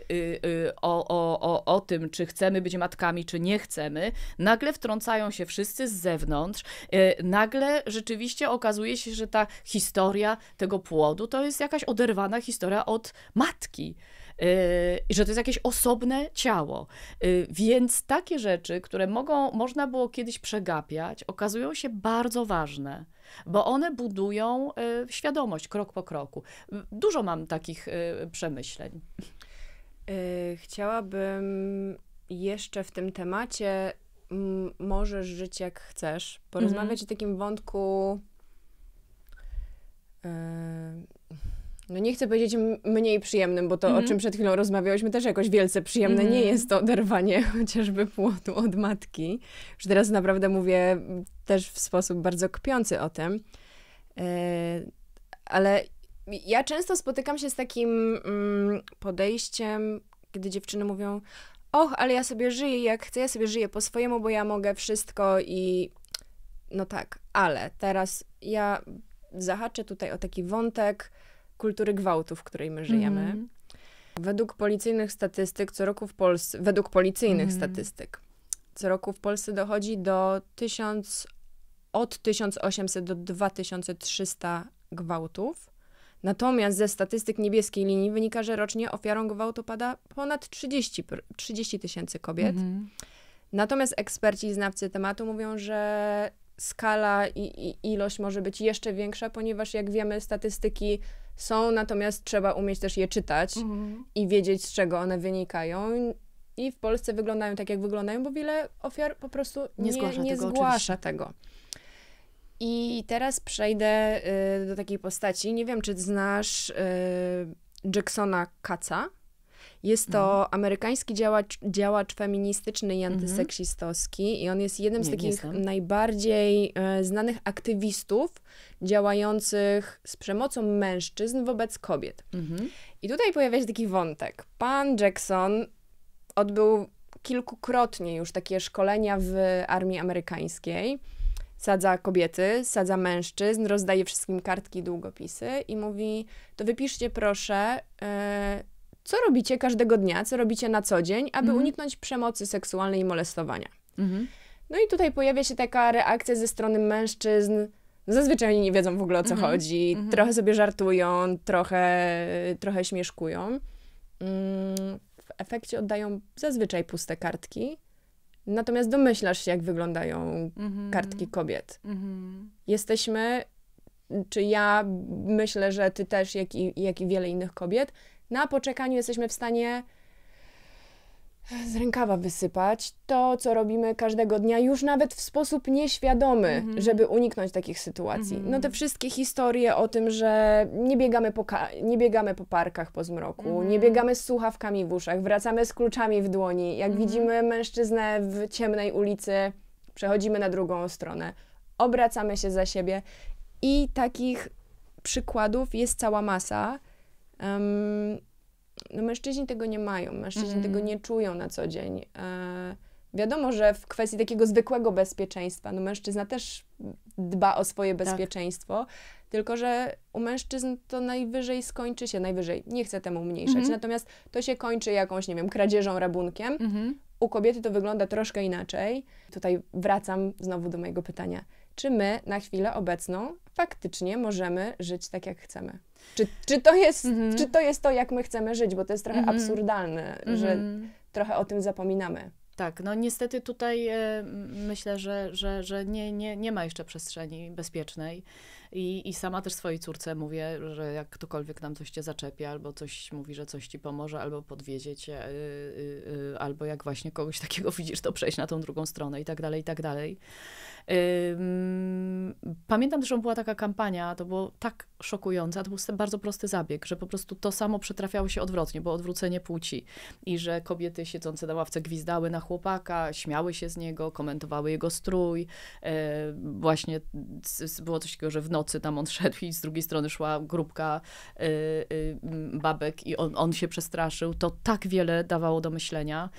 yy, yy, o, o, o, o tym, czy chcemy być matkami, czy nie chcemy, nagle wtrącają się wszyscy z zewnątrz. Yy, nagle rzeczywiście okazuje się, że ta historia tego płodu to jest jakaś oderwana historia od matki. Yy, że to jest jakieś osobne ciało. Yy, więc takie rzeczy, które mogą, można było kiedyś przegapiać, okazują się bardzo ważne bo one budują y, świadomość krok po kroku. Dużo mam takich y, przemyśleń. Y, chciałabym jeszcze w tym temacie możesz żyć jak chcesz. Porozmawiać mm -hmm. o takim wątku no nie chcę powiedzieć mniej przyjemnym, bo to, mm o mhm. czym przed chwilą rozmawiałyśmy, też jakoś wielce przyjemne mm nie mhm. jest to oderwanie chociażby płodu od matki. Już teraz naprawdę mówię też w sposób bardzo kpiący o tym. E, ale ja często spotykam się z takim mm, podejściem, kiedy dziewczyny mówią: Och, ale ja sobie żyję jak chcę, ja sobie żyję po swojemu, bo ja mogę wszystko i. No tak, ale teraz ja zahaczę tutaj o taki wątek kultury gwałtu, w której my żyjemy. Mm. Według policyjnych statystyk co roku w Polsce, według policyjnych mm. statystyk, co roku w Polsce dochodzi do 1000, od 1800 do 2300 gwałtów. Natomiast ze statystyk niebieskiej linii wynika, że rocznie ofiarą gwałtu pada ponad 30 tysięcy kobiet. Mm. Natomiast eksperci i znawcy tematu mówią, że skala i, i, ilość może być jeszcze większa, ponieważ jak wiemy, statystyki są, natomiast trzeba umieć też je czytać mhm. i wiedzieć, z czego one wynikają. I w Polsce wyglądają tak, jak wyglądają, bo wiele ofiar po prostu nie, nie zgłasza, nie tego, zgłasza tego. I teraz przejdę y, do takiej postaci. Nie wiem, czy znasz y, Jacksona Kaca. Jest to no. amerykański działacz, działacz feministyczny i mhm. antyseksistowski i on jest jednym z takich najbardziej e, znanych aktywistów działających z przemocą mężczyzn wobec kobiet. Mhm. I tutaj pojawia się taki wątek. Pan Jackson odbył kilkukrotnie już takie szkolenia w armii amerykańskiej. Sadza kobiety, sadza mężczyzn, rozdaje wszystkim kartki i długopisy i mówi: To wypiszcie proszę e, co robicie każdego dnia, co robicie na co dzień, aby mhm. uniknąć przemocy seksualnej i molestowania. Mhm. No i tutaj pojawia się taka reakcja ze strony mężczyzn. Zazwyczaj oni nie wiedzą w ogóle o co mhm. chodzi, mhm. trochę sobie żartują, trochę, trochę śmieszkują. Mm, w efekcie oddają zazwyczaj puste kartki. Natomiast domyślasz się, jak wyglądają mhm. kartki kobiet. Jesteśmy, czy ja myślę, że ty też, jak i, jak i wiele innych kobiet, na poczekaniu jesteśmy w stanie z rękawa wysypać to, co robimy każdego dnia, już nawet w sposób nieświadomy, mm -hmm. żeby uniknąć takich sytuacji. Mm -hmm. No te mhm. wszystkie historie o tym, że nie biegamy po, nie biegamy po parkach po zmroku, mm -hmm. nie biegamy z słuchawkami w uszach, wracamy z kluczami w dłoni. Jak mhm. widzimy mężczyznę w ciemnej ulicy, przechodzimy na drugą stronę, obracamy się za siebie i takich przykładów jest cała masa. Um, no mężczyźni tego nie mają, mężczyźni mm. tego nie czują na co dzień. E, wiadomo, że w kwestii takiego zwykłego bezpieczeństwa, no mężczyzna też dba o swoje tak. bezpieczeństwo, tylko że u mężczyzn to najwyżej skończy się, najwyżej, nie chcę temu umniejszać, mm natomiast to się kończy jakąś, nie wiem, kradzieżą, rabunkiem. Mm U kobiety to wygląda troszkę inaczej. Tutaj wracam znowu do mojego pytania. Czy my na chwilę obecną faktycznie możemy żyć tak, jak chcemy. Czy, czy, to, jest, mm-hmm. czy to jest to, jak my chcemy żyć? Bo to jest trochę mm-hmm. absurdalne, że mhm. trochę o tym zapominamy. Tak, no niestety tutaj e, myślę, że, że, że nie, nie, nie ma jeszcze przestrzeni bezpiecznej. I, I sama też swojej córce mówię, że jak ktokolwiek nam coś cię zaczepia, albo coś mówi, że coś ci pomoże, albo podwiezie cię, yy, yy, albo jak właśnie kogoś takiego widzisz, to przejść na tą drugą stronę i tak dalej, i tak dalej. Yy, pamiętam też, że była taka kampania, to było tak szokujące, to był bardzo prosty zabieg, że po prostu to samo przetrafiało się odwrotnie, bo odwrócenie płci i że kobiety siedzące na ławce gwizdały na chłopaka, śmiały się z niego, komentowały jego strój, yy, właśnie było coś takiego, że w nocy nocy tam on szedł i z drugiej strony szła grupka y, y, babek i on, on się przestraszył, to tak wiele dawało do myślenia.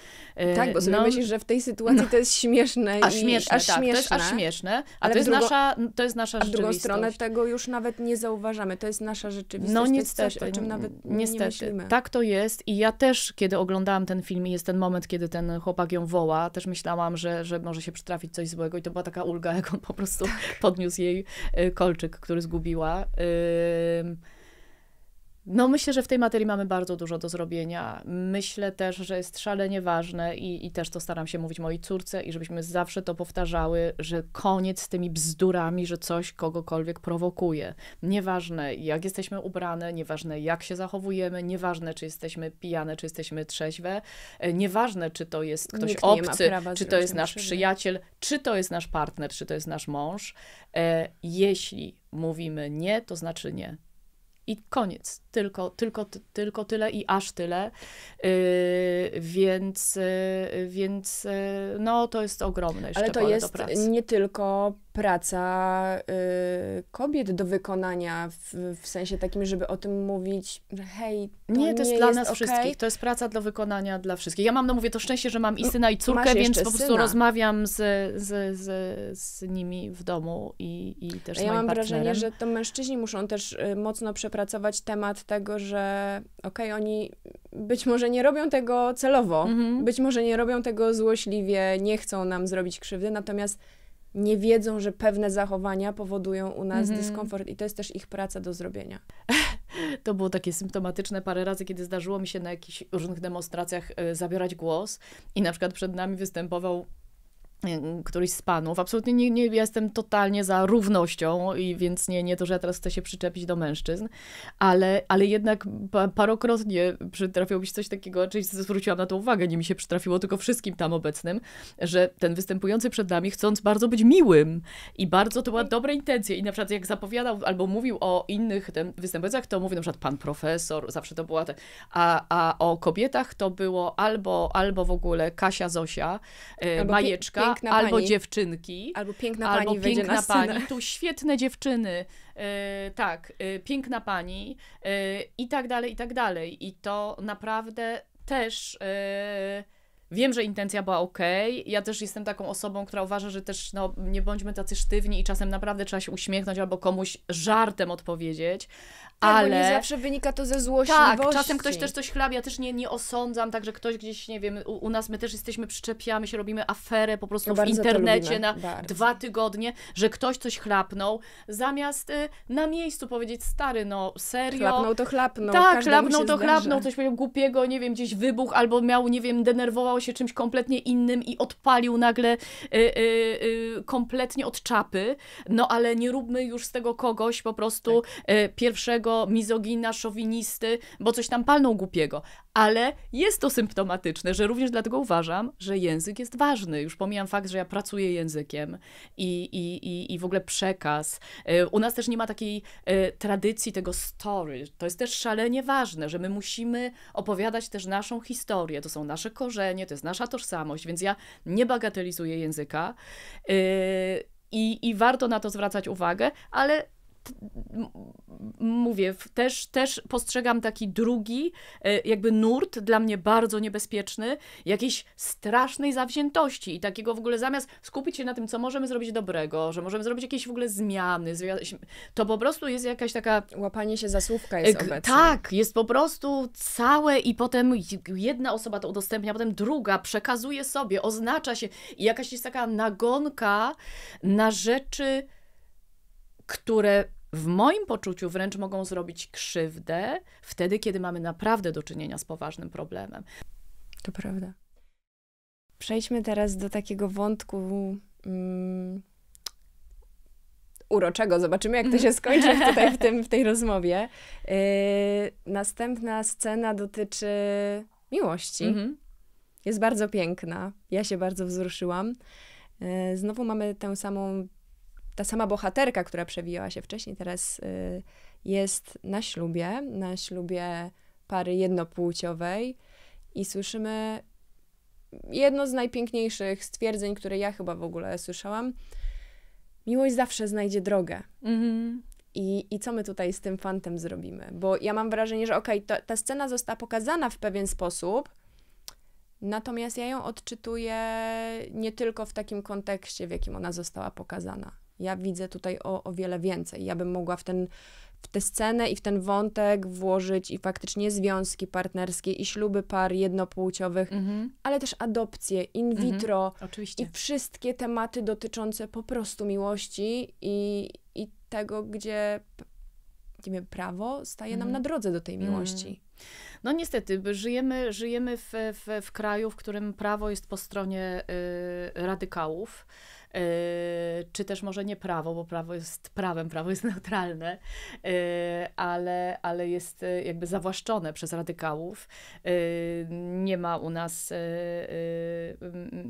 Y, tak, bo sobie no, myślisz, że w tej sytuacji no, to jest śmieszne. A i, śmieszne, aż tak, śmieszne. to jest śmieszne, a ale to jest, drugo, nasza, to jest nasza rzeczywistość. A w drugą stronę tego już nawet nie zauważamy, to jest nasza rzeczywistość. No niestety, coś, o czym nawet niestety, nie tak to jest i ja też, kiedy oglądałam ten film i jest ten moment, kiedy ten chłopak ją woła, też myślałam, że, że może się przytrafić coś złego i to była taka ulga, jak on po prostu tak. podniósł jej y, kolczyk który zgubiła. No, myślę, że w tej materii mamy bardzo dużo do zrobienia. Myślę też, że jest szalenie ważne i, i też to staram się mówić mojej córce i żebyśmy zawsze to powtarzały, że koniec z tymi bzdurami, że coś kogokolwiek prowokuje. Nieważne jak jesteśmy ubrane, nieważne jak się zachowujemy, nieważne czy jesteśmy pijane, czy jesteśmy trzeźwe, e, nieważne czy to jest ktoś Nikt obcy, czy to jest nasz przyjaciel, czy to jest nasz partner, czy to jest nasz mąż. E, jeśli mówimy nie, to znaczy nie. I koniec. Tylko, tylko, tylko tyle i aż tyle. Yy, więc, yy, więc yy, no, to jest ogromne Ale to jest nie tylko praca y, kobiet do wykonania w, w, sensie takim, żeby o tym mówić, że hej, to nie, to jest nie dla jest nas okay. wszystkich, to jest praca do wykonania dla wszystkich. Ja mam, no mówię, to szczęście, że mam i syna i córkę, więc po prostu syna. rozmawiam z, z, z, z nimi w domu i, i też z Ja mam partnerem. wrażenie, że to mężczyźni muszą też y, mocno przepracować temat tego, że okej, okay, oni być może nie robią tego celowo, mm -hmm. być może nie robią tego złośliwie, nie chcą nam zrobić krzywdy, natomiast nie wiedzą, że pewne zachowania powodują u nas mm -hmm. dyskomfort i to jest też ich praca do zrobienia. To było takie symptomatyczne parę razy, kiedy zdarzyło mi się na jakichś różnych demonstracjach y, zabierać głos i na przykład przed nami występował Y, któryś z panów. Absolutnie nie, nie, jestem totalnie za równością, i więc nie, nie to, że ja teraz chcę się przyczepić do mężczyzn, ale, ale jednak pa, parokrotnie przytrafiło mi się coś takiego, czyli zwróciłam na to uwagę, nie mi się przytrafiło, tylko wszystkim tam obecnym, że ten występujący przed nami, chcąc bardzo być miłym i bardzo to była tak. dobre intencje i na przykład jak zapowiadał albo mówił o innych ten, występujących, to mówił na przykład pan profesor, zawsze to była, te, a, a o kobietach to było albo, albo w ogóle Kasia Zosia, y, albo Majeczka, piękna albo pani. dziewczynki. Albo piękna albo pani piękna na pani. Scenę. Tu świetne dziewczyny, e, tak, e, piękna pani e, i tak dalej, i tak dalej. I to naprawdę też e, wiem, że intencja była ok. Ja też jestem taką osobą, która uważa, że też no, nie bądźmy tacy sztywni i czasem naprawdę trzeba się uśmiechnąć albo komuś żartem odpowiedzieć, ale... Tak, bo nie zawsze wynika to ze złośliwości. Tak, czasem ktoś też coś chlabia, ja też nie, nie osądzam, także ktoś gdzieś, nie wiem, u, u, nas my też jesteśmy, przyczepiamy się, robimy aferę po prostu no w internecie na bardzo. dwa tygodnie, że ktoś coś chlapnął, zamiast y, na miejscu powiedzieć, stary, no serio. Chlapnął to chlapnął. Tak, chlapnął to chlapnął, coś powiedział głupiego, nie wiem, gdzieś wybuch, albo miał, nie wiem, denerwował się czymś kompletnie innym i odpalił nagle y, y, y, kompletnie od czapy, no ale nie róbmy już z tego kogoś po prostu tak. Y, pierwszego złego, mizogina, szowinisty, bo coś tam palną głupiego. Ale jest to symptomatyczne, że również dlatego uważam, że język jest ważny. Już pomijam fakt, że ja pracuję językiem i, i, i, i w ogóle przekaz. E, u nas też nie ma takiej e, tradycji tego story. To jest też szalenie ważne, że my musimy opowiadać też naszą historię. To są nasze korzenie, to jest nasza tożsamość, więc ja nie bagatelizuję języka. E, I, I warto na to zwracać uwagę, ale mówię, też, też postrzegam taki drugi, e, jakby nurt, dla mnie bardzo niebezpieczny, jakiejś strasznej zawziętości i takiego w ogóle zamiast skupić się na tym, co możemy zrobić dobrego, że możemy zrobić jakieś w ogóle zmiany, to po prostu jest jakaś taka... Łapanie się za słówka e, jest obecne. Tak, jest po prostu całe i potem jedna osoba to udostępnia, potem druga przekazuje sobie, oznacza się i jakaś jest taka nagonka na rzeczy, które w moim poczuciu wręcz mogą zrobić krzywdę wtedy, kiedy mamy naprawdę do czynienia z poważnym problemem. To prawda. Przejdźmy teraz do takiego wątku. Um, uroczego. Zobaczymy, jak to się mhm. skończy tutaj w, tym, w tej rozmowie. Yy, następna scena dotyczy miłości. Mm-hmm. Jest bardzo piękna. Ja się bardzo wzruszyłam. Y, znowu mamy tę samą ta sama bohaterka, która przewijała się wcześniej, teraz y, jest na ślubie, na ślubie pary jednopłciowej i słyszymy jedno z najpiękniejszych stwierdzeń, które ja chyba w ogóle słyszałam. Miłość zawsze znajdzie drogę. Mm-hmm. I, I co my tutaj z tym fantem zrobimy? Bo ja mam wrażenie, że okej, okay, ta scena została pokazana w pewien sposób, natomiast ja ją odczytuję nie tylko w takim kontekście, w jakim ona została pokazana. Ja widzę tutaj o, o wiele więcej. Ja bym mogła w, ten, w tę scenę i w ten wątek włożyć i faktycznie związki partnerskie i śluby par jednopłciowych, mhm. ale też adopcje, in mhm. vitro i wszystkie tematy dotyczące po prostu miłości i, i tego, gdzie nie wiem, prawo staje nam mhm. na drodze do tej miłości. No niestety, żyjemy, żyjemy w, w, w kraju, w którym prawo jest po stronie y, radykałów. Yy, czy też może nie prawo, bo prawo jest prawem, prawo jest neutralne, yy, ale, ale jest y, jakby zawłaszczone przez radykałów. Yy, nie ma u nas, y, y,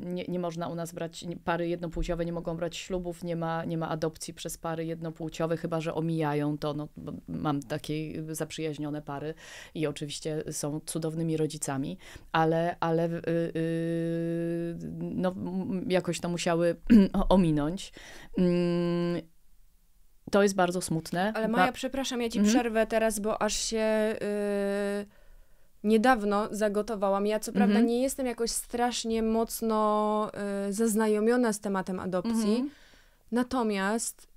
nie, nie można u nas brać, pary jednopłciowe nie mogą brać ślubów, nie ma, nie ma adopcji przez pary jednopłciowe, chyba że omijają to. No, mam takie zaprzyjaźnione pary i oczywiście są cudownymi rodzicami, ale, ale no, jakoś to musiały ominąć. Mm, to jest bardzo smutne. Ale Maja, ba przepraszam, ja ci mhm. przerwę teraz, bo aż się yy, niedawno zagotowałam. Ja co prawda mhm. nie jestem jakoś strasznie mocno yy, zaznajomiona z tematem adopcji. Mhm. Natomiast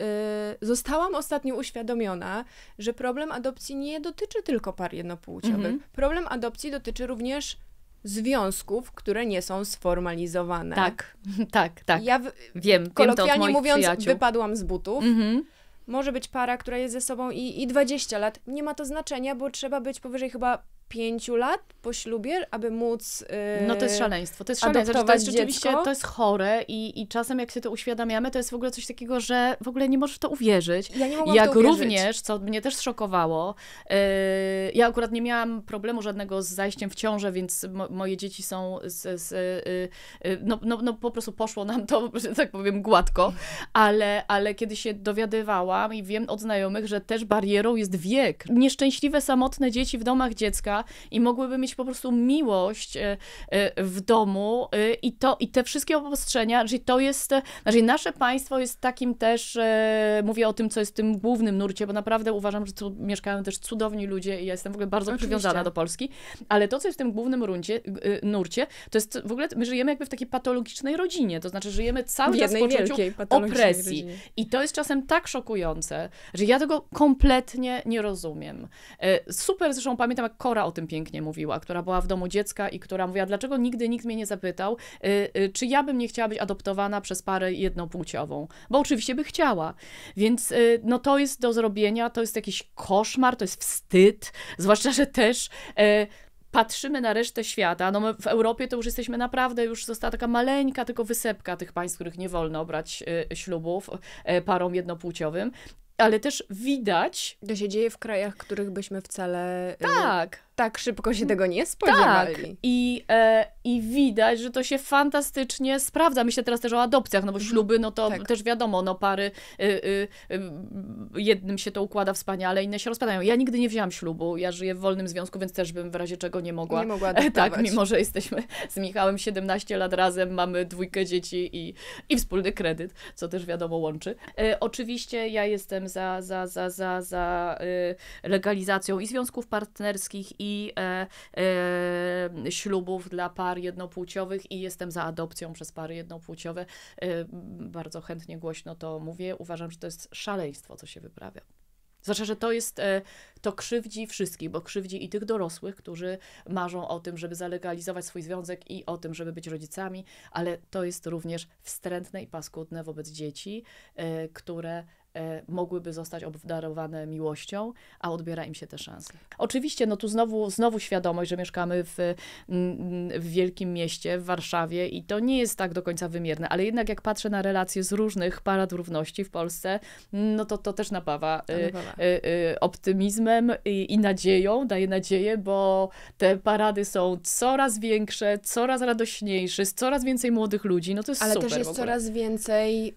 y, zostałam ostatnio uświadomiona, że problem adopcji nie dotyczy tylko par jednopłciowych. Mm -hmm. Problem adopcji dotyczy również związków, które nie są sformalizowane. Tak, tak, tak. Ja w, wiem, kolokwialnie wiem mówiąc, przyjaciół. wypadłam z butów. Mhm. Może być para, która jest ze sobą i, i 20 lat. Nie ma to znaczenia, bo trzeba być powyżej chyba pięciu lat po ślubie, aby móc. Yy, no to jest szaleństwo. To jest szaleństwo. Znaczy, to jest rzeczywiście to jest chore i, i czasem jak się to uświadamiamy, to jest w ogóle coś takiego, że w ogóle nie możesz w to uwierzyć. Ja nie mogłam Jak to również, co mnie też szokowało, yy, ja akurat nie miałam problemu żadnego z zajściem w ciążę, więc mo moje dzieci są z, z, yy, no, no, no po prostu poszło nam to, że tak powiem, gładko, ale, ale kiedy się dowiadywałam i wiem od znajomych, że też barierą jest wiek. Nieszczęśliwe, samotne dzieci w domach dziecka i mogłyby mieć po prostu miłość e, e, w domu e, i to, i te wszystkie obostrzenia, czyli to jest, znaczy nasze państwo jest takim też, mówię o tym, co jest w tym głównym nurcie, bo naprawdę uważam, że tu mieszkają też cudowni ludzie i ja jestem w ogóle bardzo Oczywiście. przywiązana do Polski, ale to, co jest w tym głównym runcie, nurcie, to jest w ogóle, my żyjemy jakby w takiej patologicznej rodzinie, to znaczy żyjemy cały czas w poczuciu opresji i to jest czasem tak szokujące, że ja tego kompletnie nie rozumiem. Super, zresztą pamiętam, jak Kora o tym pięknie mówiła, która była w domu dziecka i która mówiła, dlaczego nigdy nikt mnie nie zapytał, y, y, czy ja bym nie chciała być adoptowana przez parę jednopłciową, bo oczywiście by chciała. Więc y, no to jest do zrobienia, to jest jakiś koszmar, to jest wstyd, zwłaszcza, że też patrzymy na resztę świata, no my w Europie to już jesteśmy naprawdę, już została taka maleńka tylko wysepka tych państw, których nie wolno brać ślubów parom jednopłciowym, ale też widać... To się dzieje w krajach, których byśmy wcale... Tak, tak szybko się mm, tego nie spodziewali. Tak. I, e, I widać, że to się fantastycznie sprawdza. Myślę teraz też o adopcjach, no bo mhm. śluby, no to tak. też wiadomo, no pary y, y, y, jednym się to układa wspaniale, inne się rozpadają. Ja nigdy nie wzięłam ślubu, ja żyję w wolnym związku, więc też bym w razie czego nie mogła. Nie mogła e, tak, adoptować. Tak, mimo że jesteśmy z Michałem 17 lat razem, mamy dwójkę dzieci i, i wspólny kredyt, co też wiadomo łączy. E, oczywiście ja jestem za, za, za, za, za y, legalizacją i związków partnerskich i i e, e, ślubów dla par jednopłciowych i jestem za adopcją przez pary jednopłciowe. E, bardzo chętnie, głośno to mówię. Uważam, że to jest szaleństwo, co się wyprawia. Zwłaszcza, że to jest, to krzywdzi wszystkich, bo krzywdzi i tych dorosłych, którzy marzą o tym, żeby zalegalizować swój związek i o tym, żeby być rodzicami, ale to jest również wstrętne i paskudne wobec dzieci, które E, mogłyby zostać obdarowane miłością, a odbiera im się te szanse. Oczywiście, no tu znowu, znowu świadomość, że mieszkamy w, mm, w wielkim mieście, w Warszawie i to nie jest tak do końca wymierne, ale jednak jak patrzę na relacje z różnych parad równości w Polsce, no to to też napawa y, y, y, optymizmem i, i nadzieją, daje nadzieję, bo te parady są coraz większe, coraz radośniejsze, jest coraz więcej młodych ludzi, no to jest ale super. Ale też jest coraz więcej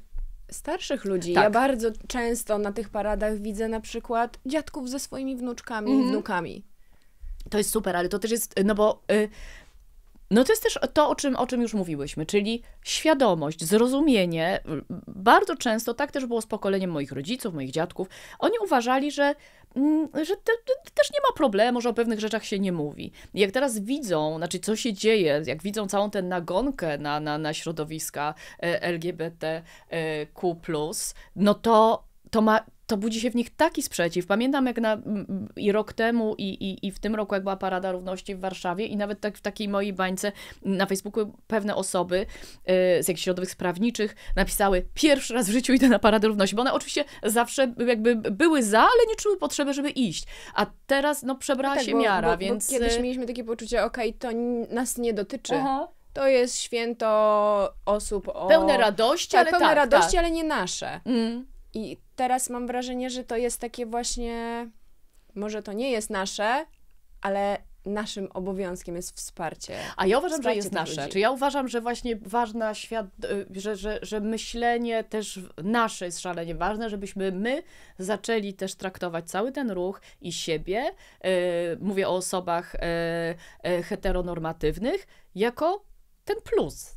starszych ludzi. Tak. Ja bardzo często na tych paradach widzę na przykład dziadków ze swoimi wnuczkami i mm wnukami. To jest super, ale to też jest, no bo... Y no to jest też to, o czym, o czym już mówiłyśmy, czyli świadomość, zrozumienie. Bardzo często tak też było z pokoleniem moich rodziców, moich dziadków. Oni uważali, że Mm, że te, te, też nie ma problemu, że o pewnych rzeczach się nie mówi. Jak teraz widzą, znaczy co się dzieje, jak widzą całą tę nagonkę na, na, na środowiska e, LGBTQ+, e, no to to ma to budzi się w nich taki sprzeciw. Pamiętam jak na, i rok temu, i, i, i w tym roku, jak była Parada Równości w Warszawie, i nawet tak w takiej mojej bańce na Facebooku pewne osoby y, z jakichś środowisk prawniczych napisały: Pierwszy raz w życiu idę na Paradę Równości, bo one oczywiście zawsze jakby były za, ale nie czuły potrzeby, żeby iść. A teraz no, przebrała no tak, się bo, miara, bo, więc. Bo kiedyś y, mieliśmy takie poczucie: okej, okay, to nas nie dotyczy. Aha. To jest święto osób o... Pełne radości, tak, ale pełne tak, radości, tak. ale nie nasze. Mm. I teraz mam wrażenie, że to jest takie właśnie, może to nie jest nasze, ale naszym obowiązkiem jest wsparcie. A ja uważam, wsparcie że jest nasze. Czy ja uważam, że właśnie ważna świat, y, że, że, że myślenie też nasze jest szalenie ważne, żebyśmy my zaczęli też traktować cały ten ruch i siebie, yy, mówię o osobach yy, heteronormatywnych, jako ten plus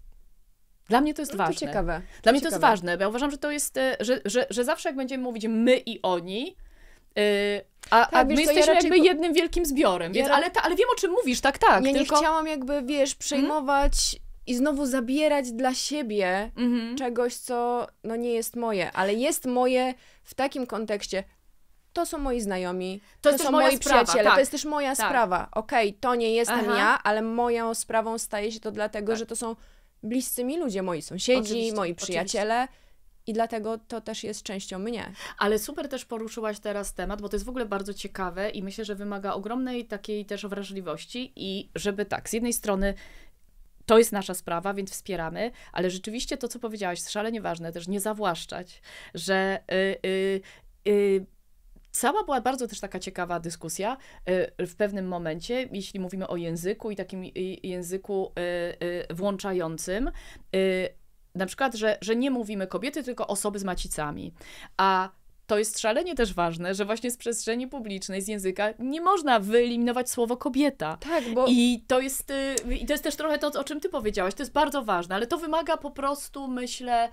dla mnie to jest no, ważne. To ciekawe. Dla to mnie ciekawe. to jest ważne, bo ja uważam, że to jest, e, że, że, że zawsze jak będziemy mówić my i oni, yy, a, tak, a my jesteśmy ja jakby po... jednym wielkim zbiorem, więc, ale, ta, ale wiem o czym mówisz, tak, tak. Ja tylko... nie chciałam jakby, wiesz, hmm? przejmować hmm? i znowu zabierać dla siebie mm -hmm. czegoś, co no nie jest moje, ale jest moje w takim kontekście. To są moi znajomi, to, to są moi sprawa, przyjaciele, tak. to jest też moja tak. sprawa. Okej, okay, to nie jestem Aha. ja, ale moją sprawą staje się to dlatego, tak. że to są bliscy mi ludzie, moi sąsiedzi, oczywiście, moi przyjaciele. Oczywiście. I dlatego to też jest częścią mnie. Ale super też poruszyłaś teraz temat, bo to jest w ogóle bardzo ciekawe i myślę, że wymaga ogromnej takiej też wrażliwości i żeby tak, z jednej strony to jest nasza sprawa, więc wspieramy, ale rzeczywiście to, co powiedziałaś, jest szalenie ważne, też nie zawłaszczać, że yy, yy, yy, Sama była bardzo też taka ciekawa dyskusja y, w pewnym momencie, jeśli mówimy o języku i takim języku y, y, włączającym na przykład, że, że nie mówimy kobiety, tylko osoby z macicami. A to jest szalenie też ważne, że właśnie z przestrzeni publicznej, z języka nie można wyeliminować słowo kobieta. Tak, bo... I to jest, i to jest też trochę to, o czym ty powiedziałaś. To jest bardzo ważne, ale to wymaga po prostu, myślę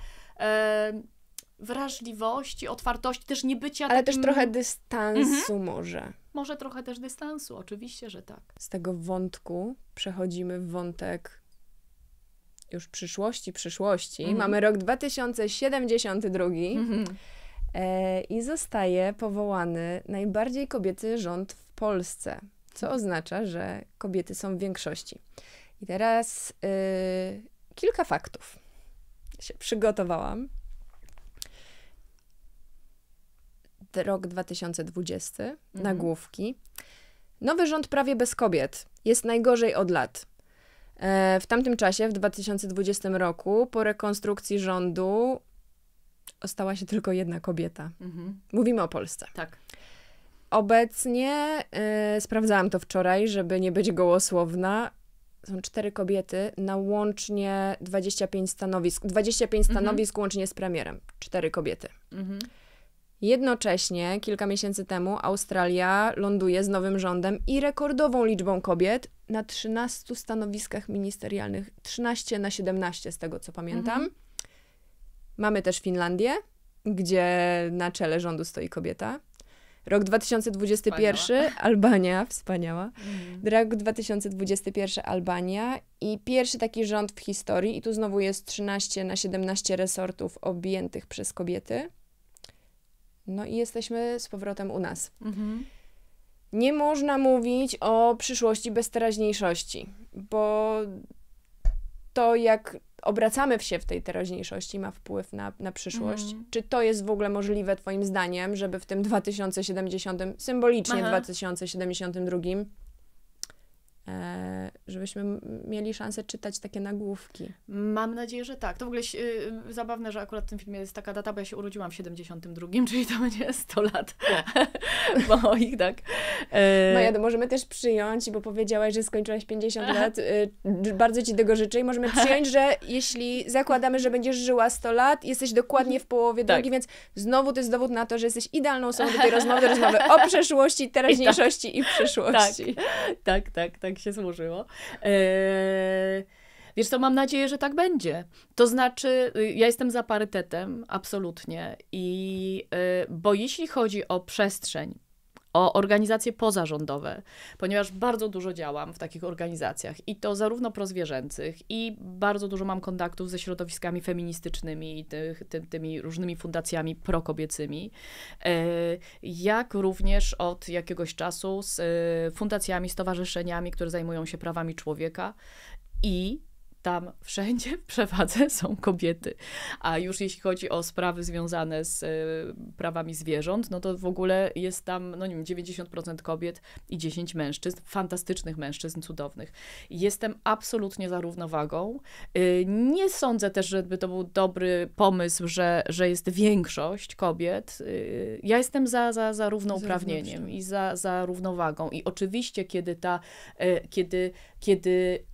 wrażliwości, otwartości, też niebycia. Ale takim... też trochę dystansu mhm. może. Może trochę też dystansu, oczywiście, że tak. Z tego wątku przechodzimy w wątek już przyszłości, przyszłości. Mhm. Mamy rok 2072. Mhm. E, I zostaje powołany najbardziej kobiecy rząd w Polsce, co oznacza, że kobiety są w większości. I teraz y, kilka faktów. Się przygotowałam. rok 2020, mhm. nagłówki. Nowy rząd prawie bez kobiet. Jest najgorzej od lat. E, w tamtym czasie, w 2020 roku, po rekonstrukcji rządu została się tylko jedna kobieta. Mhm. Mówimy o Polsce. Tak. Obecnie e, sprawdzałam to wczoraj, żeby nie być gołosłowna. Są cztery kobiety na łącznie 25 stanowisk. 25 mhm. stanowisk mhm. łącznie z premierem. Cztery kobiety. Mhm. Jednocześnie kilka miesięcy temu Australia ląduje z nowym rządem i rekordową liczbą kobiet na 13 stanowiskach ministerialnych 13 na 17 z tego co pamiętam. Mhm. Mamy też Finlandię, gdzie na czele rządu stoi kobieta. Rok 2021 wspaniała. Albania, wspaniała. Mhm. Rok 2021 Albania i pierwszy taki rząd w historii, i tu znowu jest 13 na 17 resortów objętych przez kobiety. No i jesteśmy z powrotem u nas. Mhm. Nie można mówić o przyszłości bez teraźniejszości, bo to, jak obracamy się w tej teraźniejszości, ma wpływ na, na przyszłość. Mhm. Czy to jest w ogóle możliwe, Twoim zdaniem, żeby w tym 2070, symbolicznie Aha. 2072, E, żebyśmy mieli szansę czytać takie nagłówki. Mam nadzieję, że tak. To w ogóle yy, zabawne, że akurat w tym filmie jest taka data, bo ja się urodziłam w 72, czyli to będzie 100 lat no. moich, tak. Yy. Maja, możemy też przyjąć, bo powiedziałaś, że skończyłaś 50 lat, yy, bardzo Ci tego życzę i możemy przyjąć, że jeśli zakładamy, że będziesz żyła 100 lat, jesteś dokładnie w połowie tak. więc znowu to jest dowód na to, że jesteś idealną osobą do tej rozmowy, rozmowy o przeszłości, teraźniejszości i, tak. i przyszłości. Tak, tak, tak. tak tak się złożyło. E, wiesz co, mam nadzieję, że tak będzie. To znaczy, y, ja jestem za parytetem, absolutnie. I, y, bo jeśli chodzi o przestrzeń o organizacje pozarządowe, ponieważ bardzo dużo działam w takich organizacjach i to zarówno prozwierzęcych, i bardzo dużo mam kontaktów ze środowiskami feministycznymi i ty, ty, tymi różnymi fundacjami prokobiecymi, e, jak również od jakiegoś czasu z e, fundacjami, stowarzyszeniami, które zajmują się prawami człowieka i tam wszędzie w przewadze są kobiety. A już jeśli chodzi o sprawy związane z y, prawami zwierząt, no to w ogóle jest tam, no nie wiem, 90% kobiet i 10 mężczyzn, fantastycznych mężczyzn, cudownych. Jestem absolutnie za równowagą. Y, nie sądzę też, żeby to był dobry pomysł, że, że jest większość kobiet. Y, ja jestem za, za, za równouprawnieniem i za, za równowagą. I oczywiście, kiedy ta, kiedy, kiedy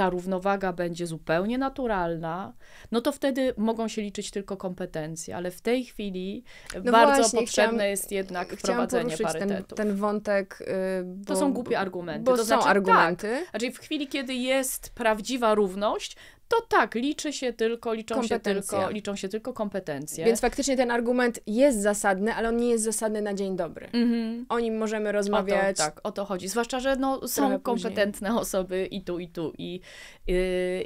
ta równowaga będzie zupełnie naturalna, no to wtedy mogą się liczyć tylko kompetencje, ale w tej chwili no bardzo właśnie, potrzebne chciałam, jest jednak wprowadzenie parytetów. Ten, ten wątek. Bo, y, to są głupie argumenty. Bo to są znaczy, tak, argumenty. Tak, znaczy w chwili, kiedy jest prawdziwa równość, to tak, liczy się tylko, liczą się tylko, liczą się tylko kompetencje. Więc faktycznie ten argument jest zasadny, ale on nie jest zasadny na dzień dobry. Mm-hmm. O nim możemy rozmawiać. O to, tak, o to chodzi. Zwłaszcza, że no, są kompetentne później. osoby i tu, i tu. I, yy,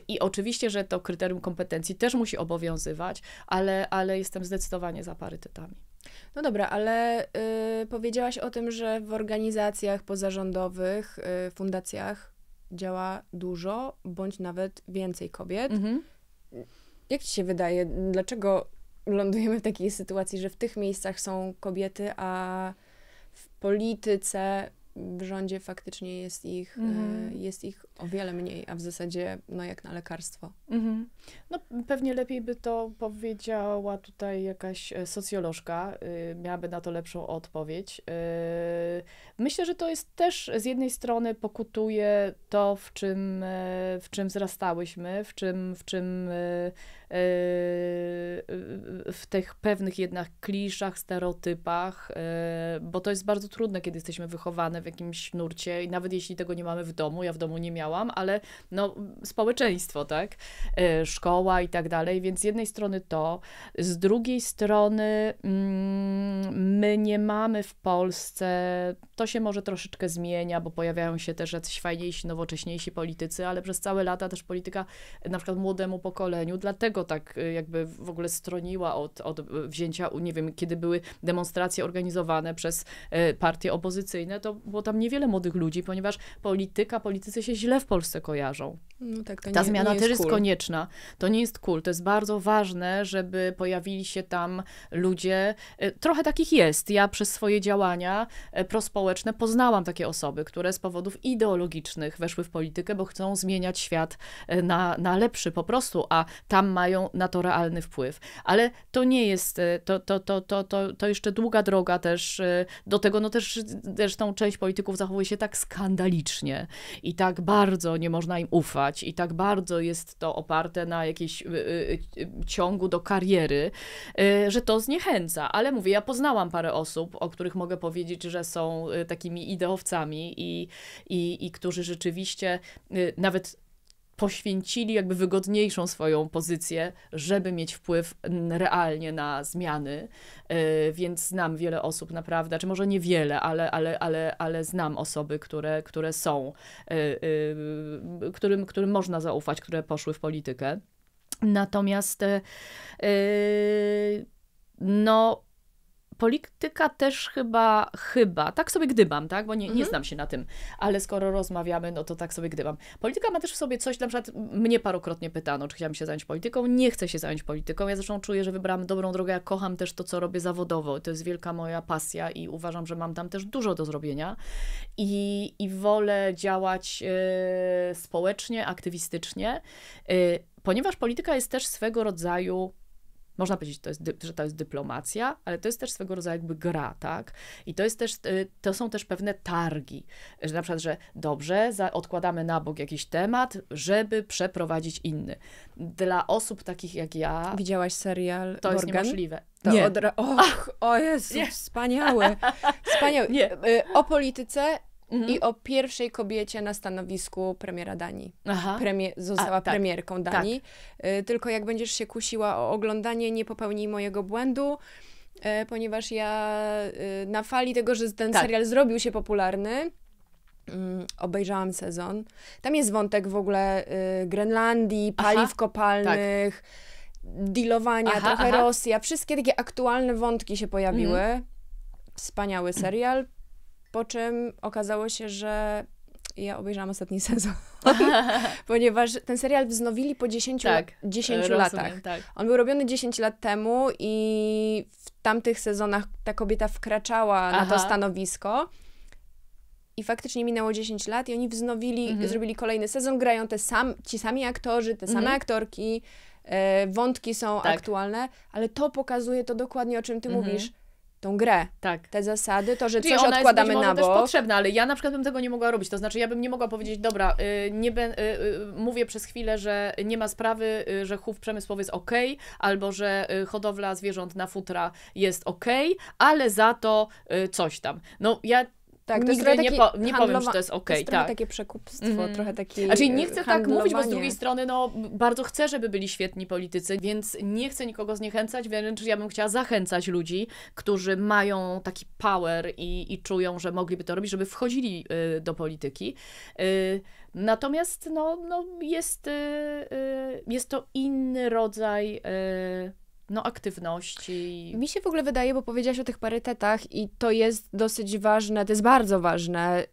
I oczywiście, że to kryterium kompetencji też musi obowiązywać, ale, ale jestem zdecydowanie za parytetami. No dobra, ale y, powiedziałaś o tym, że w organizacjach pozarządowych, yy, fundacjach działa dużo, bądź nawet więcej kobiet. Mhm. Jak ci się wydaje, dlaczego lądujemy w takiej sytuacji, że w tych miejscach są kobiety, a w polityce, w rządzie faktycznie jest ich, e, mhm. jest ich o wiele mniej, a w zasadzie no jak na lekarstwo. Mhm. No, pewnie lepiej by to powiedziała tutaj jakaś e, socjolożka, y, miałaby na to lepszą odpowiedź. Y, myślę, że to jest też z jednej strony pokutuje to, w czym, e, w czym wzrastałyśmy, w czym, w czym e, w tych pewnych jednak kliszach, stereotypach, bo to jest bardzo trudne, kiedy jesteśmy wychowane w jakimś nurcie i nawet jeśli tego nie mamy w domu, ja w domu nie miałam, ale no, społeczeństwo, tak? szkoła i tak dalej, więc z jednej strony to, z drugiej strony mm, my nie mamy w Polsce, to się może troszeczkę zmienia, bo pojawiają się też jacyś fajniejsi, nowocześniejsi politycy, ale przez całe lata też polityka na przykład młodemu pokoleniu, dlatego tak y, jakby w ogóle stroniła od, od wzięcia, nie wiem, kiedy były demonstracje organizowane przez y, partie opozycyjne, to było tam niewiele młodych ludzi, ponieważ polityka, politycy się źle w Polsce kojarzą. No tak, Ta nie, zmiana nie też jest konieczna, to nie jest cool, to jest bardzo ważne, żeby pojawili się tam ludzie. E, trochę takich jest. Ja przez swoje działania e, prospołeczne poznałam takie osoby, które z powodów ideologicznych weszły w politykę, bo chcą zmieniać świat e, na, na lepszy po prostu, a tam mają na to realny wpływ. Ale to nie jest, to, to, to, to, to, to jeszcze długa droga też do tego, no też zresztą część polityków zachowuje się tak skandalicznie i tak bardzo nie można im ufać i tak bardzo jest to oparte na na jakiś y, y, y, ciągu do kariery, że to zniechęca. Ale mówię, ja poznałam parę osób, o których mogę powiedzieć, że są takimi ideowcami i, i, i którzy rzeczywiście nawet poświęcili jakby wygodniejszą swoją pozycję, żeby mieć wpływ realnie na zmiany. Y, więc znam wiele osób naprawdę, czy może niewiele, ale, ale, ale, ale znam osoby, które, które są, y, y, którym, którym można zaufać, które poszły w politykę. Natomiast no polityka też chyba, chyba, tak sobie gdybam, tak, bo nie, nie mhm. znam się na tym, ale skoro rozmawiamy, no to tak sobie gdybam. Polityka ma też w sobie coś, na przykład mnie parokrotnie pytano, czy chciałam się zająć polityką, nie chcę się zająć polityką, ja zresztą czuję, że wybrałam dobrą drogę, ja kocham też to, co robię zawodowo, to jest wielka moja pasja i uważam, że mam tam też dużo do zrobienia i, i wolę działać e, społecznie, aktywistycznie, e, ponieważ polityka jest też swego rodzaju można powiedzieć, to jest, że to jest dyplomacja, ale to jest też swego rodzaju jakby gra, tak? I to, jest też, y, to są też pewne targi, że na przykład, że dobrze, za, odkładamy na bok jakiś temat, żeby przeprowadzić inny. Dla osób takich jak ja... Widziałaś serial To Morgan? jest niemożliwe. To nie. Od... Och, o jest. nie. wspaniały. Wspaniały. Nie. Y, o polityce Mhm. i o pierwszej kobiecie na stanowisku premiera Danii. Aha. została A, tak. premierką tak. Danii. Tak. Y, tylko jak będziesz się kusiła o oglądanie, nie popełnij mojego błędu, y, ponieważ ja y, na fali tego, że ten tak. serial zrobił się popularny, mm, obejrzałam sezon. Tam jest wątek w ogóle y, Grenlandii, paliw aha. kopalnych, tak. dealowania, aha, trochę aha. Rosja. Wszystkie takie aktualne wątki się pojawiły. Mhm. Wspaniały serial po czym okazało się, że ja obejrzałam ostatni sezon, ponieważ ten serial wznowili po 10, tak, 10 rozumiem, latach. Tak. On był robiony 10 lat temu i w tamtych sezonach ta kobieta wkraczała Aha. na to stanowisko. I faktycznie minęło 10 lat i oni wznowili, mhm. zrobili kolejny sezon, grają te sam, ci sami aktorzy, te same mhm. aktorki, e, wątki są tak. aktualne, ale to pokazuje to dokładnie, o czym ty mhm. mówisz tą grę. Tak. Te zasady, to, że Czyli znaczy, coś odkładamy jest być na bok. też potrzebna, ale ja na przykład bym tego nie mogła robić. To znaczy, ja bym nie mogła powiedzieć, dobra, y, nie be, y, y, mówię przez chwilę, że nie ma sprawy, że chów przemysłowy jest ok, albo że hodowla zwierząt na futra jest ok, ale za to coś tam. No ja tak, Nigdy nie, po, nie handlowa- powiem, że to jest okej. Okay, to tak. takie przekupstwo, mm. trochę takie. Znaczy, nie chcę tak mówić, bo z drugiej strony, no, bardzo chcę, żeby byli świetni politycy, więc nie chcę nikogo zniechęcać, wręcz ja bym chciała zachęcać ludzi, którzy mają taki power i, i czują, że mogliby to robić, żeby wchodzili y, do polityki. Y, natomiast, no, no jest, y, y jest to inny rodzaj y, no, aktywności. Mi się w ogóle wydaje, bo powiedziałaś o tych parytetach i to jest dosyć ważne, to jest bardzo ważne y,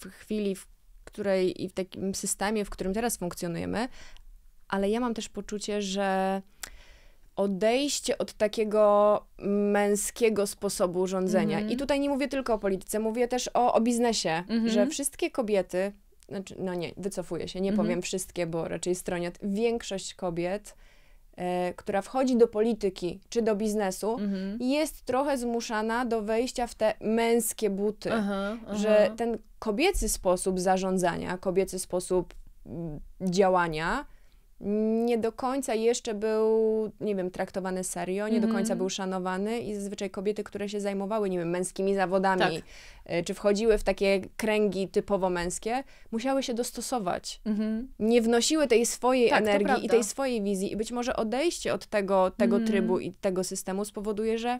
w chwili, w której i w takim systemie, w którym teraz funkcjonujemy, ale ja mam też poczucie, że odejście od takiego męskiego sposobu rządzenia. Mm -hmm. I mhm. tutaj nie mówię tylko o polityce, mówię też o, o biznesie, mm -hmm. że wszystkie kobiety, znaczy, no nie, wycofuję się, nie mm -hmm. powiem wszystkie, bo raczej stronię, większość kobiet E, która wchodzi do polityki czy do biznesu, mhm. jest trochę zmuszana do wejścia w te męskie buty, aha, aha. że ten kobiecy sposób zarządzania, kobiecy sposób mm, działania nie do końca jeszcze był, nie wiem, traktowany serio, nie mm. do mhm. końca był szanowany i zazwyczaj kobiety, które się zajmowały, nie wiem, męskimi zawodami, tak. E, czy wchodziły w takie kręgi typowo męskie, musiały się dostosować. Mm-hmm. Nie wnosiły tej swojej tak, energii i tej swojej wizji i być może odejście od tego, tego mm. trybu i tego systemu spowoduje, że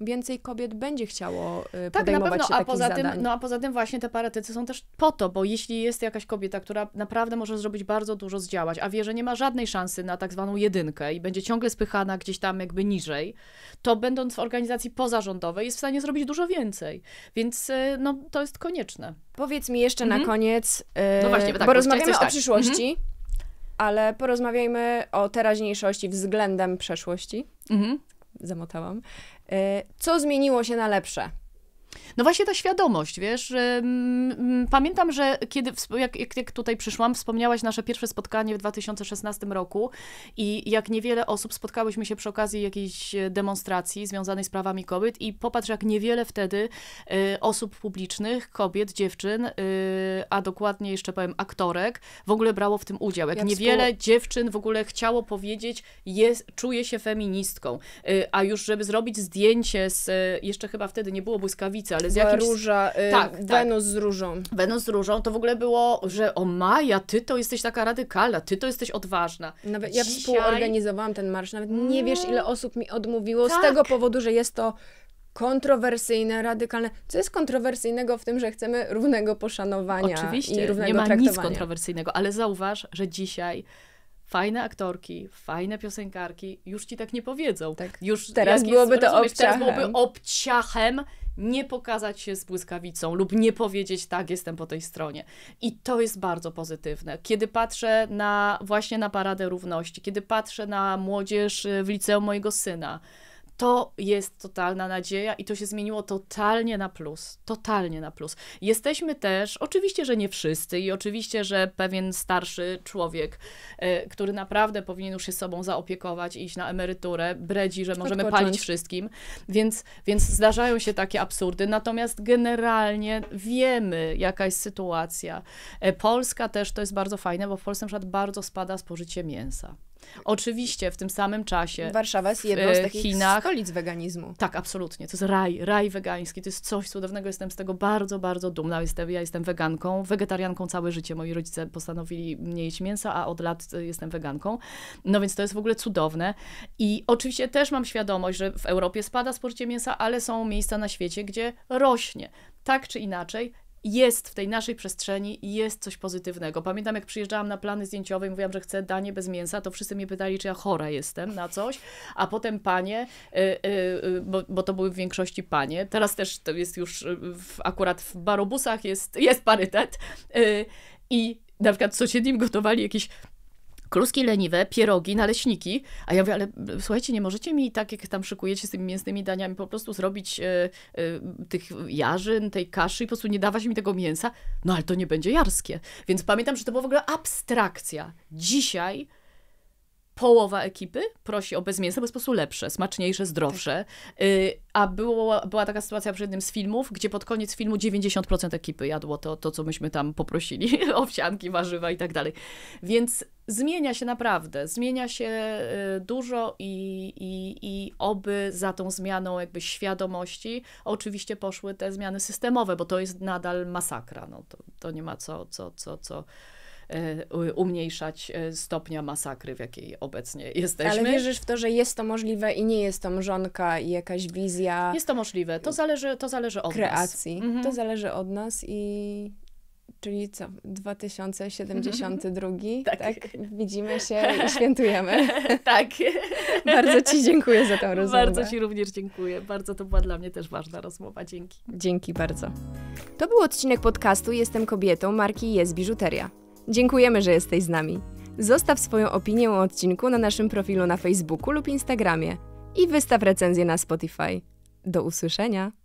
więcej kobiet będzie chciało y, tak, podejmować na pewno, a poza zadań. Tym, no a poza tym właśnie te paratycy są też po to, bo jeśli jest jakaś kobieta, która naprawdę może zrobić bardzo dużo, zdziałać, a wie, że nie ma żadnej szansy na tak zwaną jedynkę i będzie ciągle spychana gdzieś tam jakby niżej, to będąc w organizacji pozarządowej jest w stanie zrobić dużo więcej. Więc y, no, to jest konieczne. Powiedz mi jeszcze mhm. na koniec, y, no właśnie, bo, tak, bo rozmawiamy o tak. przyszłości. Mhm ale porozmawiajmy o teraźniejszości względem przeszłości. Mhm zamotałam. E, co zmieniło się na lepsze? No właśnie ta świadomość, wiesz. Mm, mm, pamiętam, że kiedy, jak, jak, tutaj przyszłam, wspomniałaś nasze pierwsze spotkanie w 2016 roku i jak niewiele osób spotkałyśmy się przy okazji jakiejś e, demonstracji związanej z prawami kobiet i popatrz, jak niewiele wtedy e, osób publicznych, kobiet, dziewczyn, e, a dokładnie jeszcze powiem aktorek, w ogóle brało w tym udział. Jak niewiele dziewczyn w ogóle chciało powiedzieć, jest, czuję się feministką, a już żeby zrobić zdjęcie z, jeszcze chyba wtedy nie było błyskawicy, ale z Była jakimś... Róża, y, tak, tak. Wenus tak. z różą. Wenus z różą, to w ogóle było, że o Maja, ty to jesteś taka radykalna, ty to jesteś odważna. Nawet ja współorganizowałam ten marsz, nawet nie mm. wiesz ile osób mi odmówiło tak. z tego powodu, że jest to kontrowersyjne, radykalne. Co jest kontrowersyjnego w tym, że chcemy równego poszanowania Oczywiście, i równego nie ma nic kontrowersyjnego, ale zauważ, że dzisiaj fajne aktorki, fajne piosenkarki już ci tak nie powiedzą. Tak. Już teraz byłoby to obciachem. Teraz byłoby obciachem nie pokazać się z błyskawicą lub nie powiedzieć tak, jestem po tej stronie. I to jest bardzo pozytywne. Kiedy patrzę na właśnie na Paradę Równości, kiedy patrzę na młodzież y, w liceum mojego syna, to jest totalna nadzieja i to się zmieniło totalnie na plus. Totalnie na plus. Jesteśmy też, oczywiście, że nie wszyscy i oczywiście, że pewien starszy człowiek, y, który naprawdę powinien już się sobą zaopiekować i iść na emeryturę, bredzi, że możemy Odpocząć. palić wszystkim, więc, więc zdarzają się takie absurdy. Natomiast generalnie wiemy, jaka jest sytuacja. E, Polska też to jest bardzo fajne, bo w Polsce na przykład bardzo spada spożycie mięsa. Oczywiście w tym samym czasie. Warszawa jest jedną z e, takich Chinach. stolic weganizmu. Tak, absolutnie. To jest raj, raj wegański. To jest coś cudownego. Jestem z tego bardzo, bardzo dumna. Jestem, ja jestem weganką, wegetarianką całe życie. Moi rodzice postanowili nie jeść mięsa, a od lat e, jestem weganką. No więc to jest w ogóle cudowne. I oczywiście też mam świadomość, że w Europie spada spożycie mięsa, ale są miejsca na świecie, gdzie rośnie. Tak czy inaczej, jest w tej naszej przestrzeni, jest coś pozytywnego. Pamiętam, jak przyjeżdżałam na plany zdjęciowe i mówiłam, że chcę danie bez mięsa, to wszyscy mnie pytali, czy ja chora jestem na coś, a potem panie, y, y, y, bo, bo, to były w większości panie, teraz też to jest już w, akurat w barobusach jest, jest parytet i na przykład sąsiednim gotowali jakieś kluski leniwe, pierogi, naleśniki. A ja mówię, ale słuchajcie, nie możecie mi tak, jak tam szykujecie z tymi mięsnymi daniami, po prostu zrobić e, e, tych jarzyn, tej kaszy i po prostu nie dawać mi tego mięsa. No ale to nie będzie jarskie. Więc pamiętam, że to była w ogóle abstrakcja. Dzisiaj połowa ekipy prosi o bezmięsne, bo jest po prostu lepsze, smaczniejsze, zdrowsze. Y, a było, była taka sytuacja przy jednym z filmów, gdzie pod koniec filmu 90% ekipy jadło to, to co myśmy tam poprosili, owsianki, warzywa i tak dalej. Więc zmienia się naprawdę, zmienia się y, dużo i, i, i oby za tą zmianą jakby świadomości oczywiście poszły te zmiany systemowe, bo to jest nadal masakra, no to, to nie ma co, co, co, co Y, umniejszać y, stopnia masakry, w jakiej obecnie jesteśmy. Ale wierzysz w to, że jest to możliwe i nie jest to mrzonka i jakaś wizja. Jest to możliwe, to zależy, to zależy od kreacji. nas. Mhm. To zależy od nas i, czyli co, 2072, tak. tak? Widzimy się i świętujemy. tak. bardzo Ci dziękuję za tę rozmowę. Bardzo Ci również dziękuję. Bardzo to była dla mnie też ważna rozmowa. Dzięki. Dzięki bardzo. To był odcinek podcastu Jestem kobietą marki Jest Biżuteria. Dziękujemy, że jesteś z nami. Zostaw swoją opinię o odcinku na naszym profilu na Facebooku lub Instagramie i wystaw recenzję na Spotify. Do usłyszenia!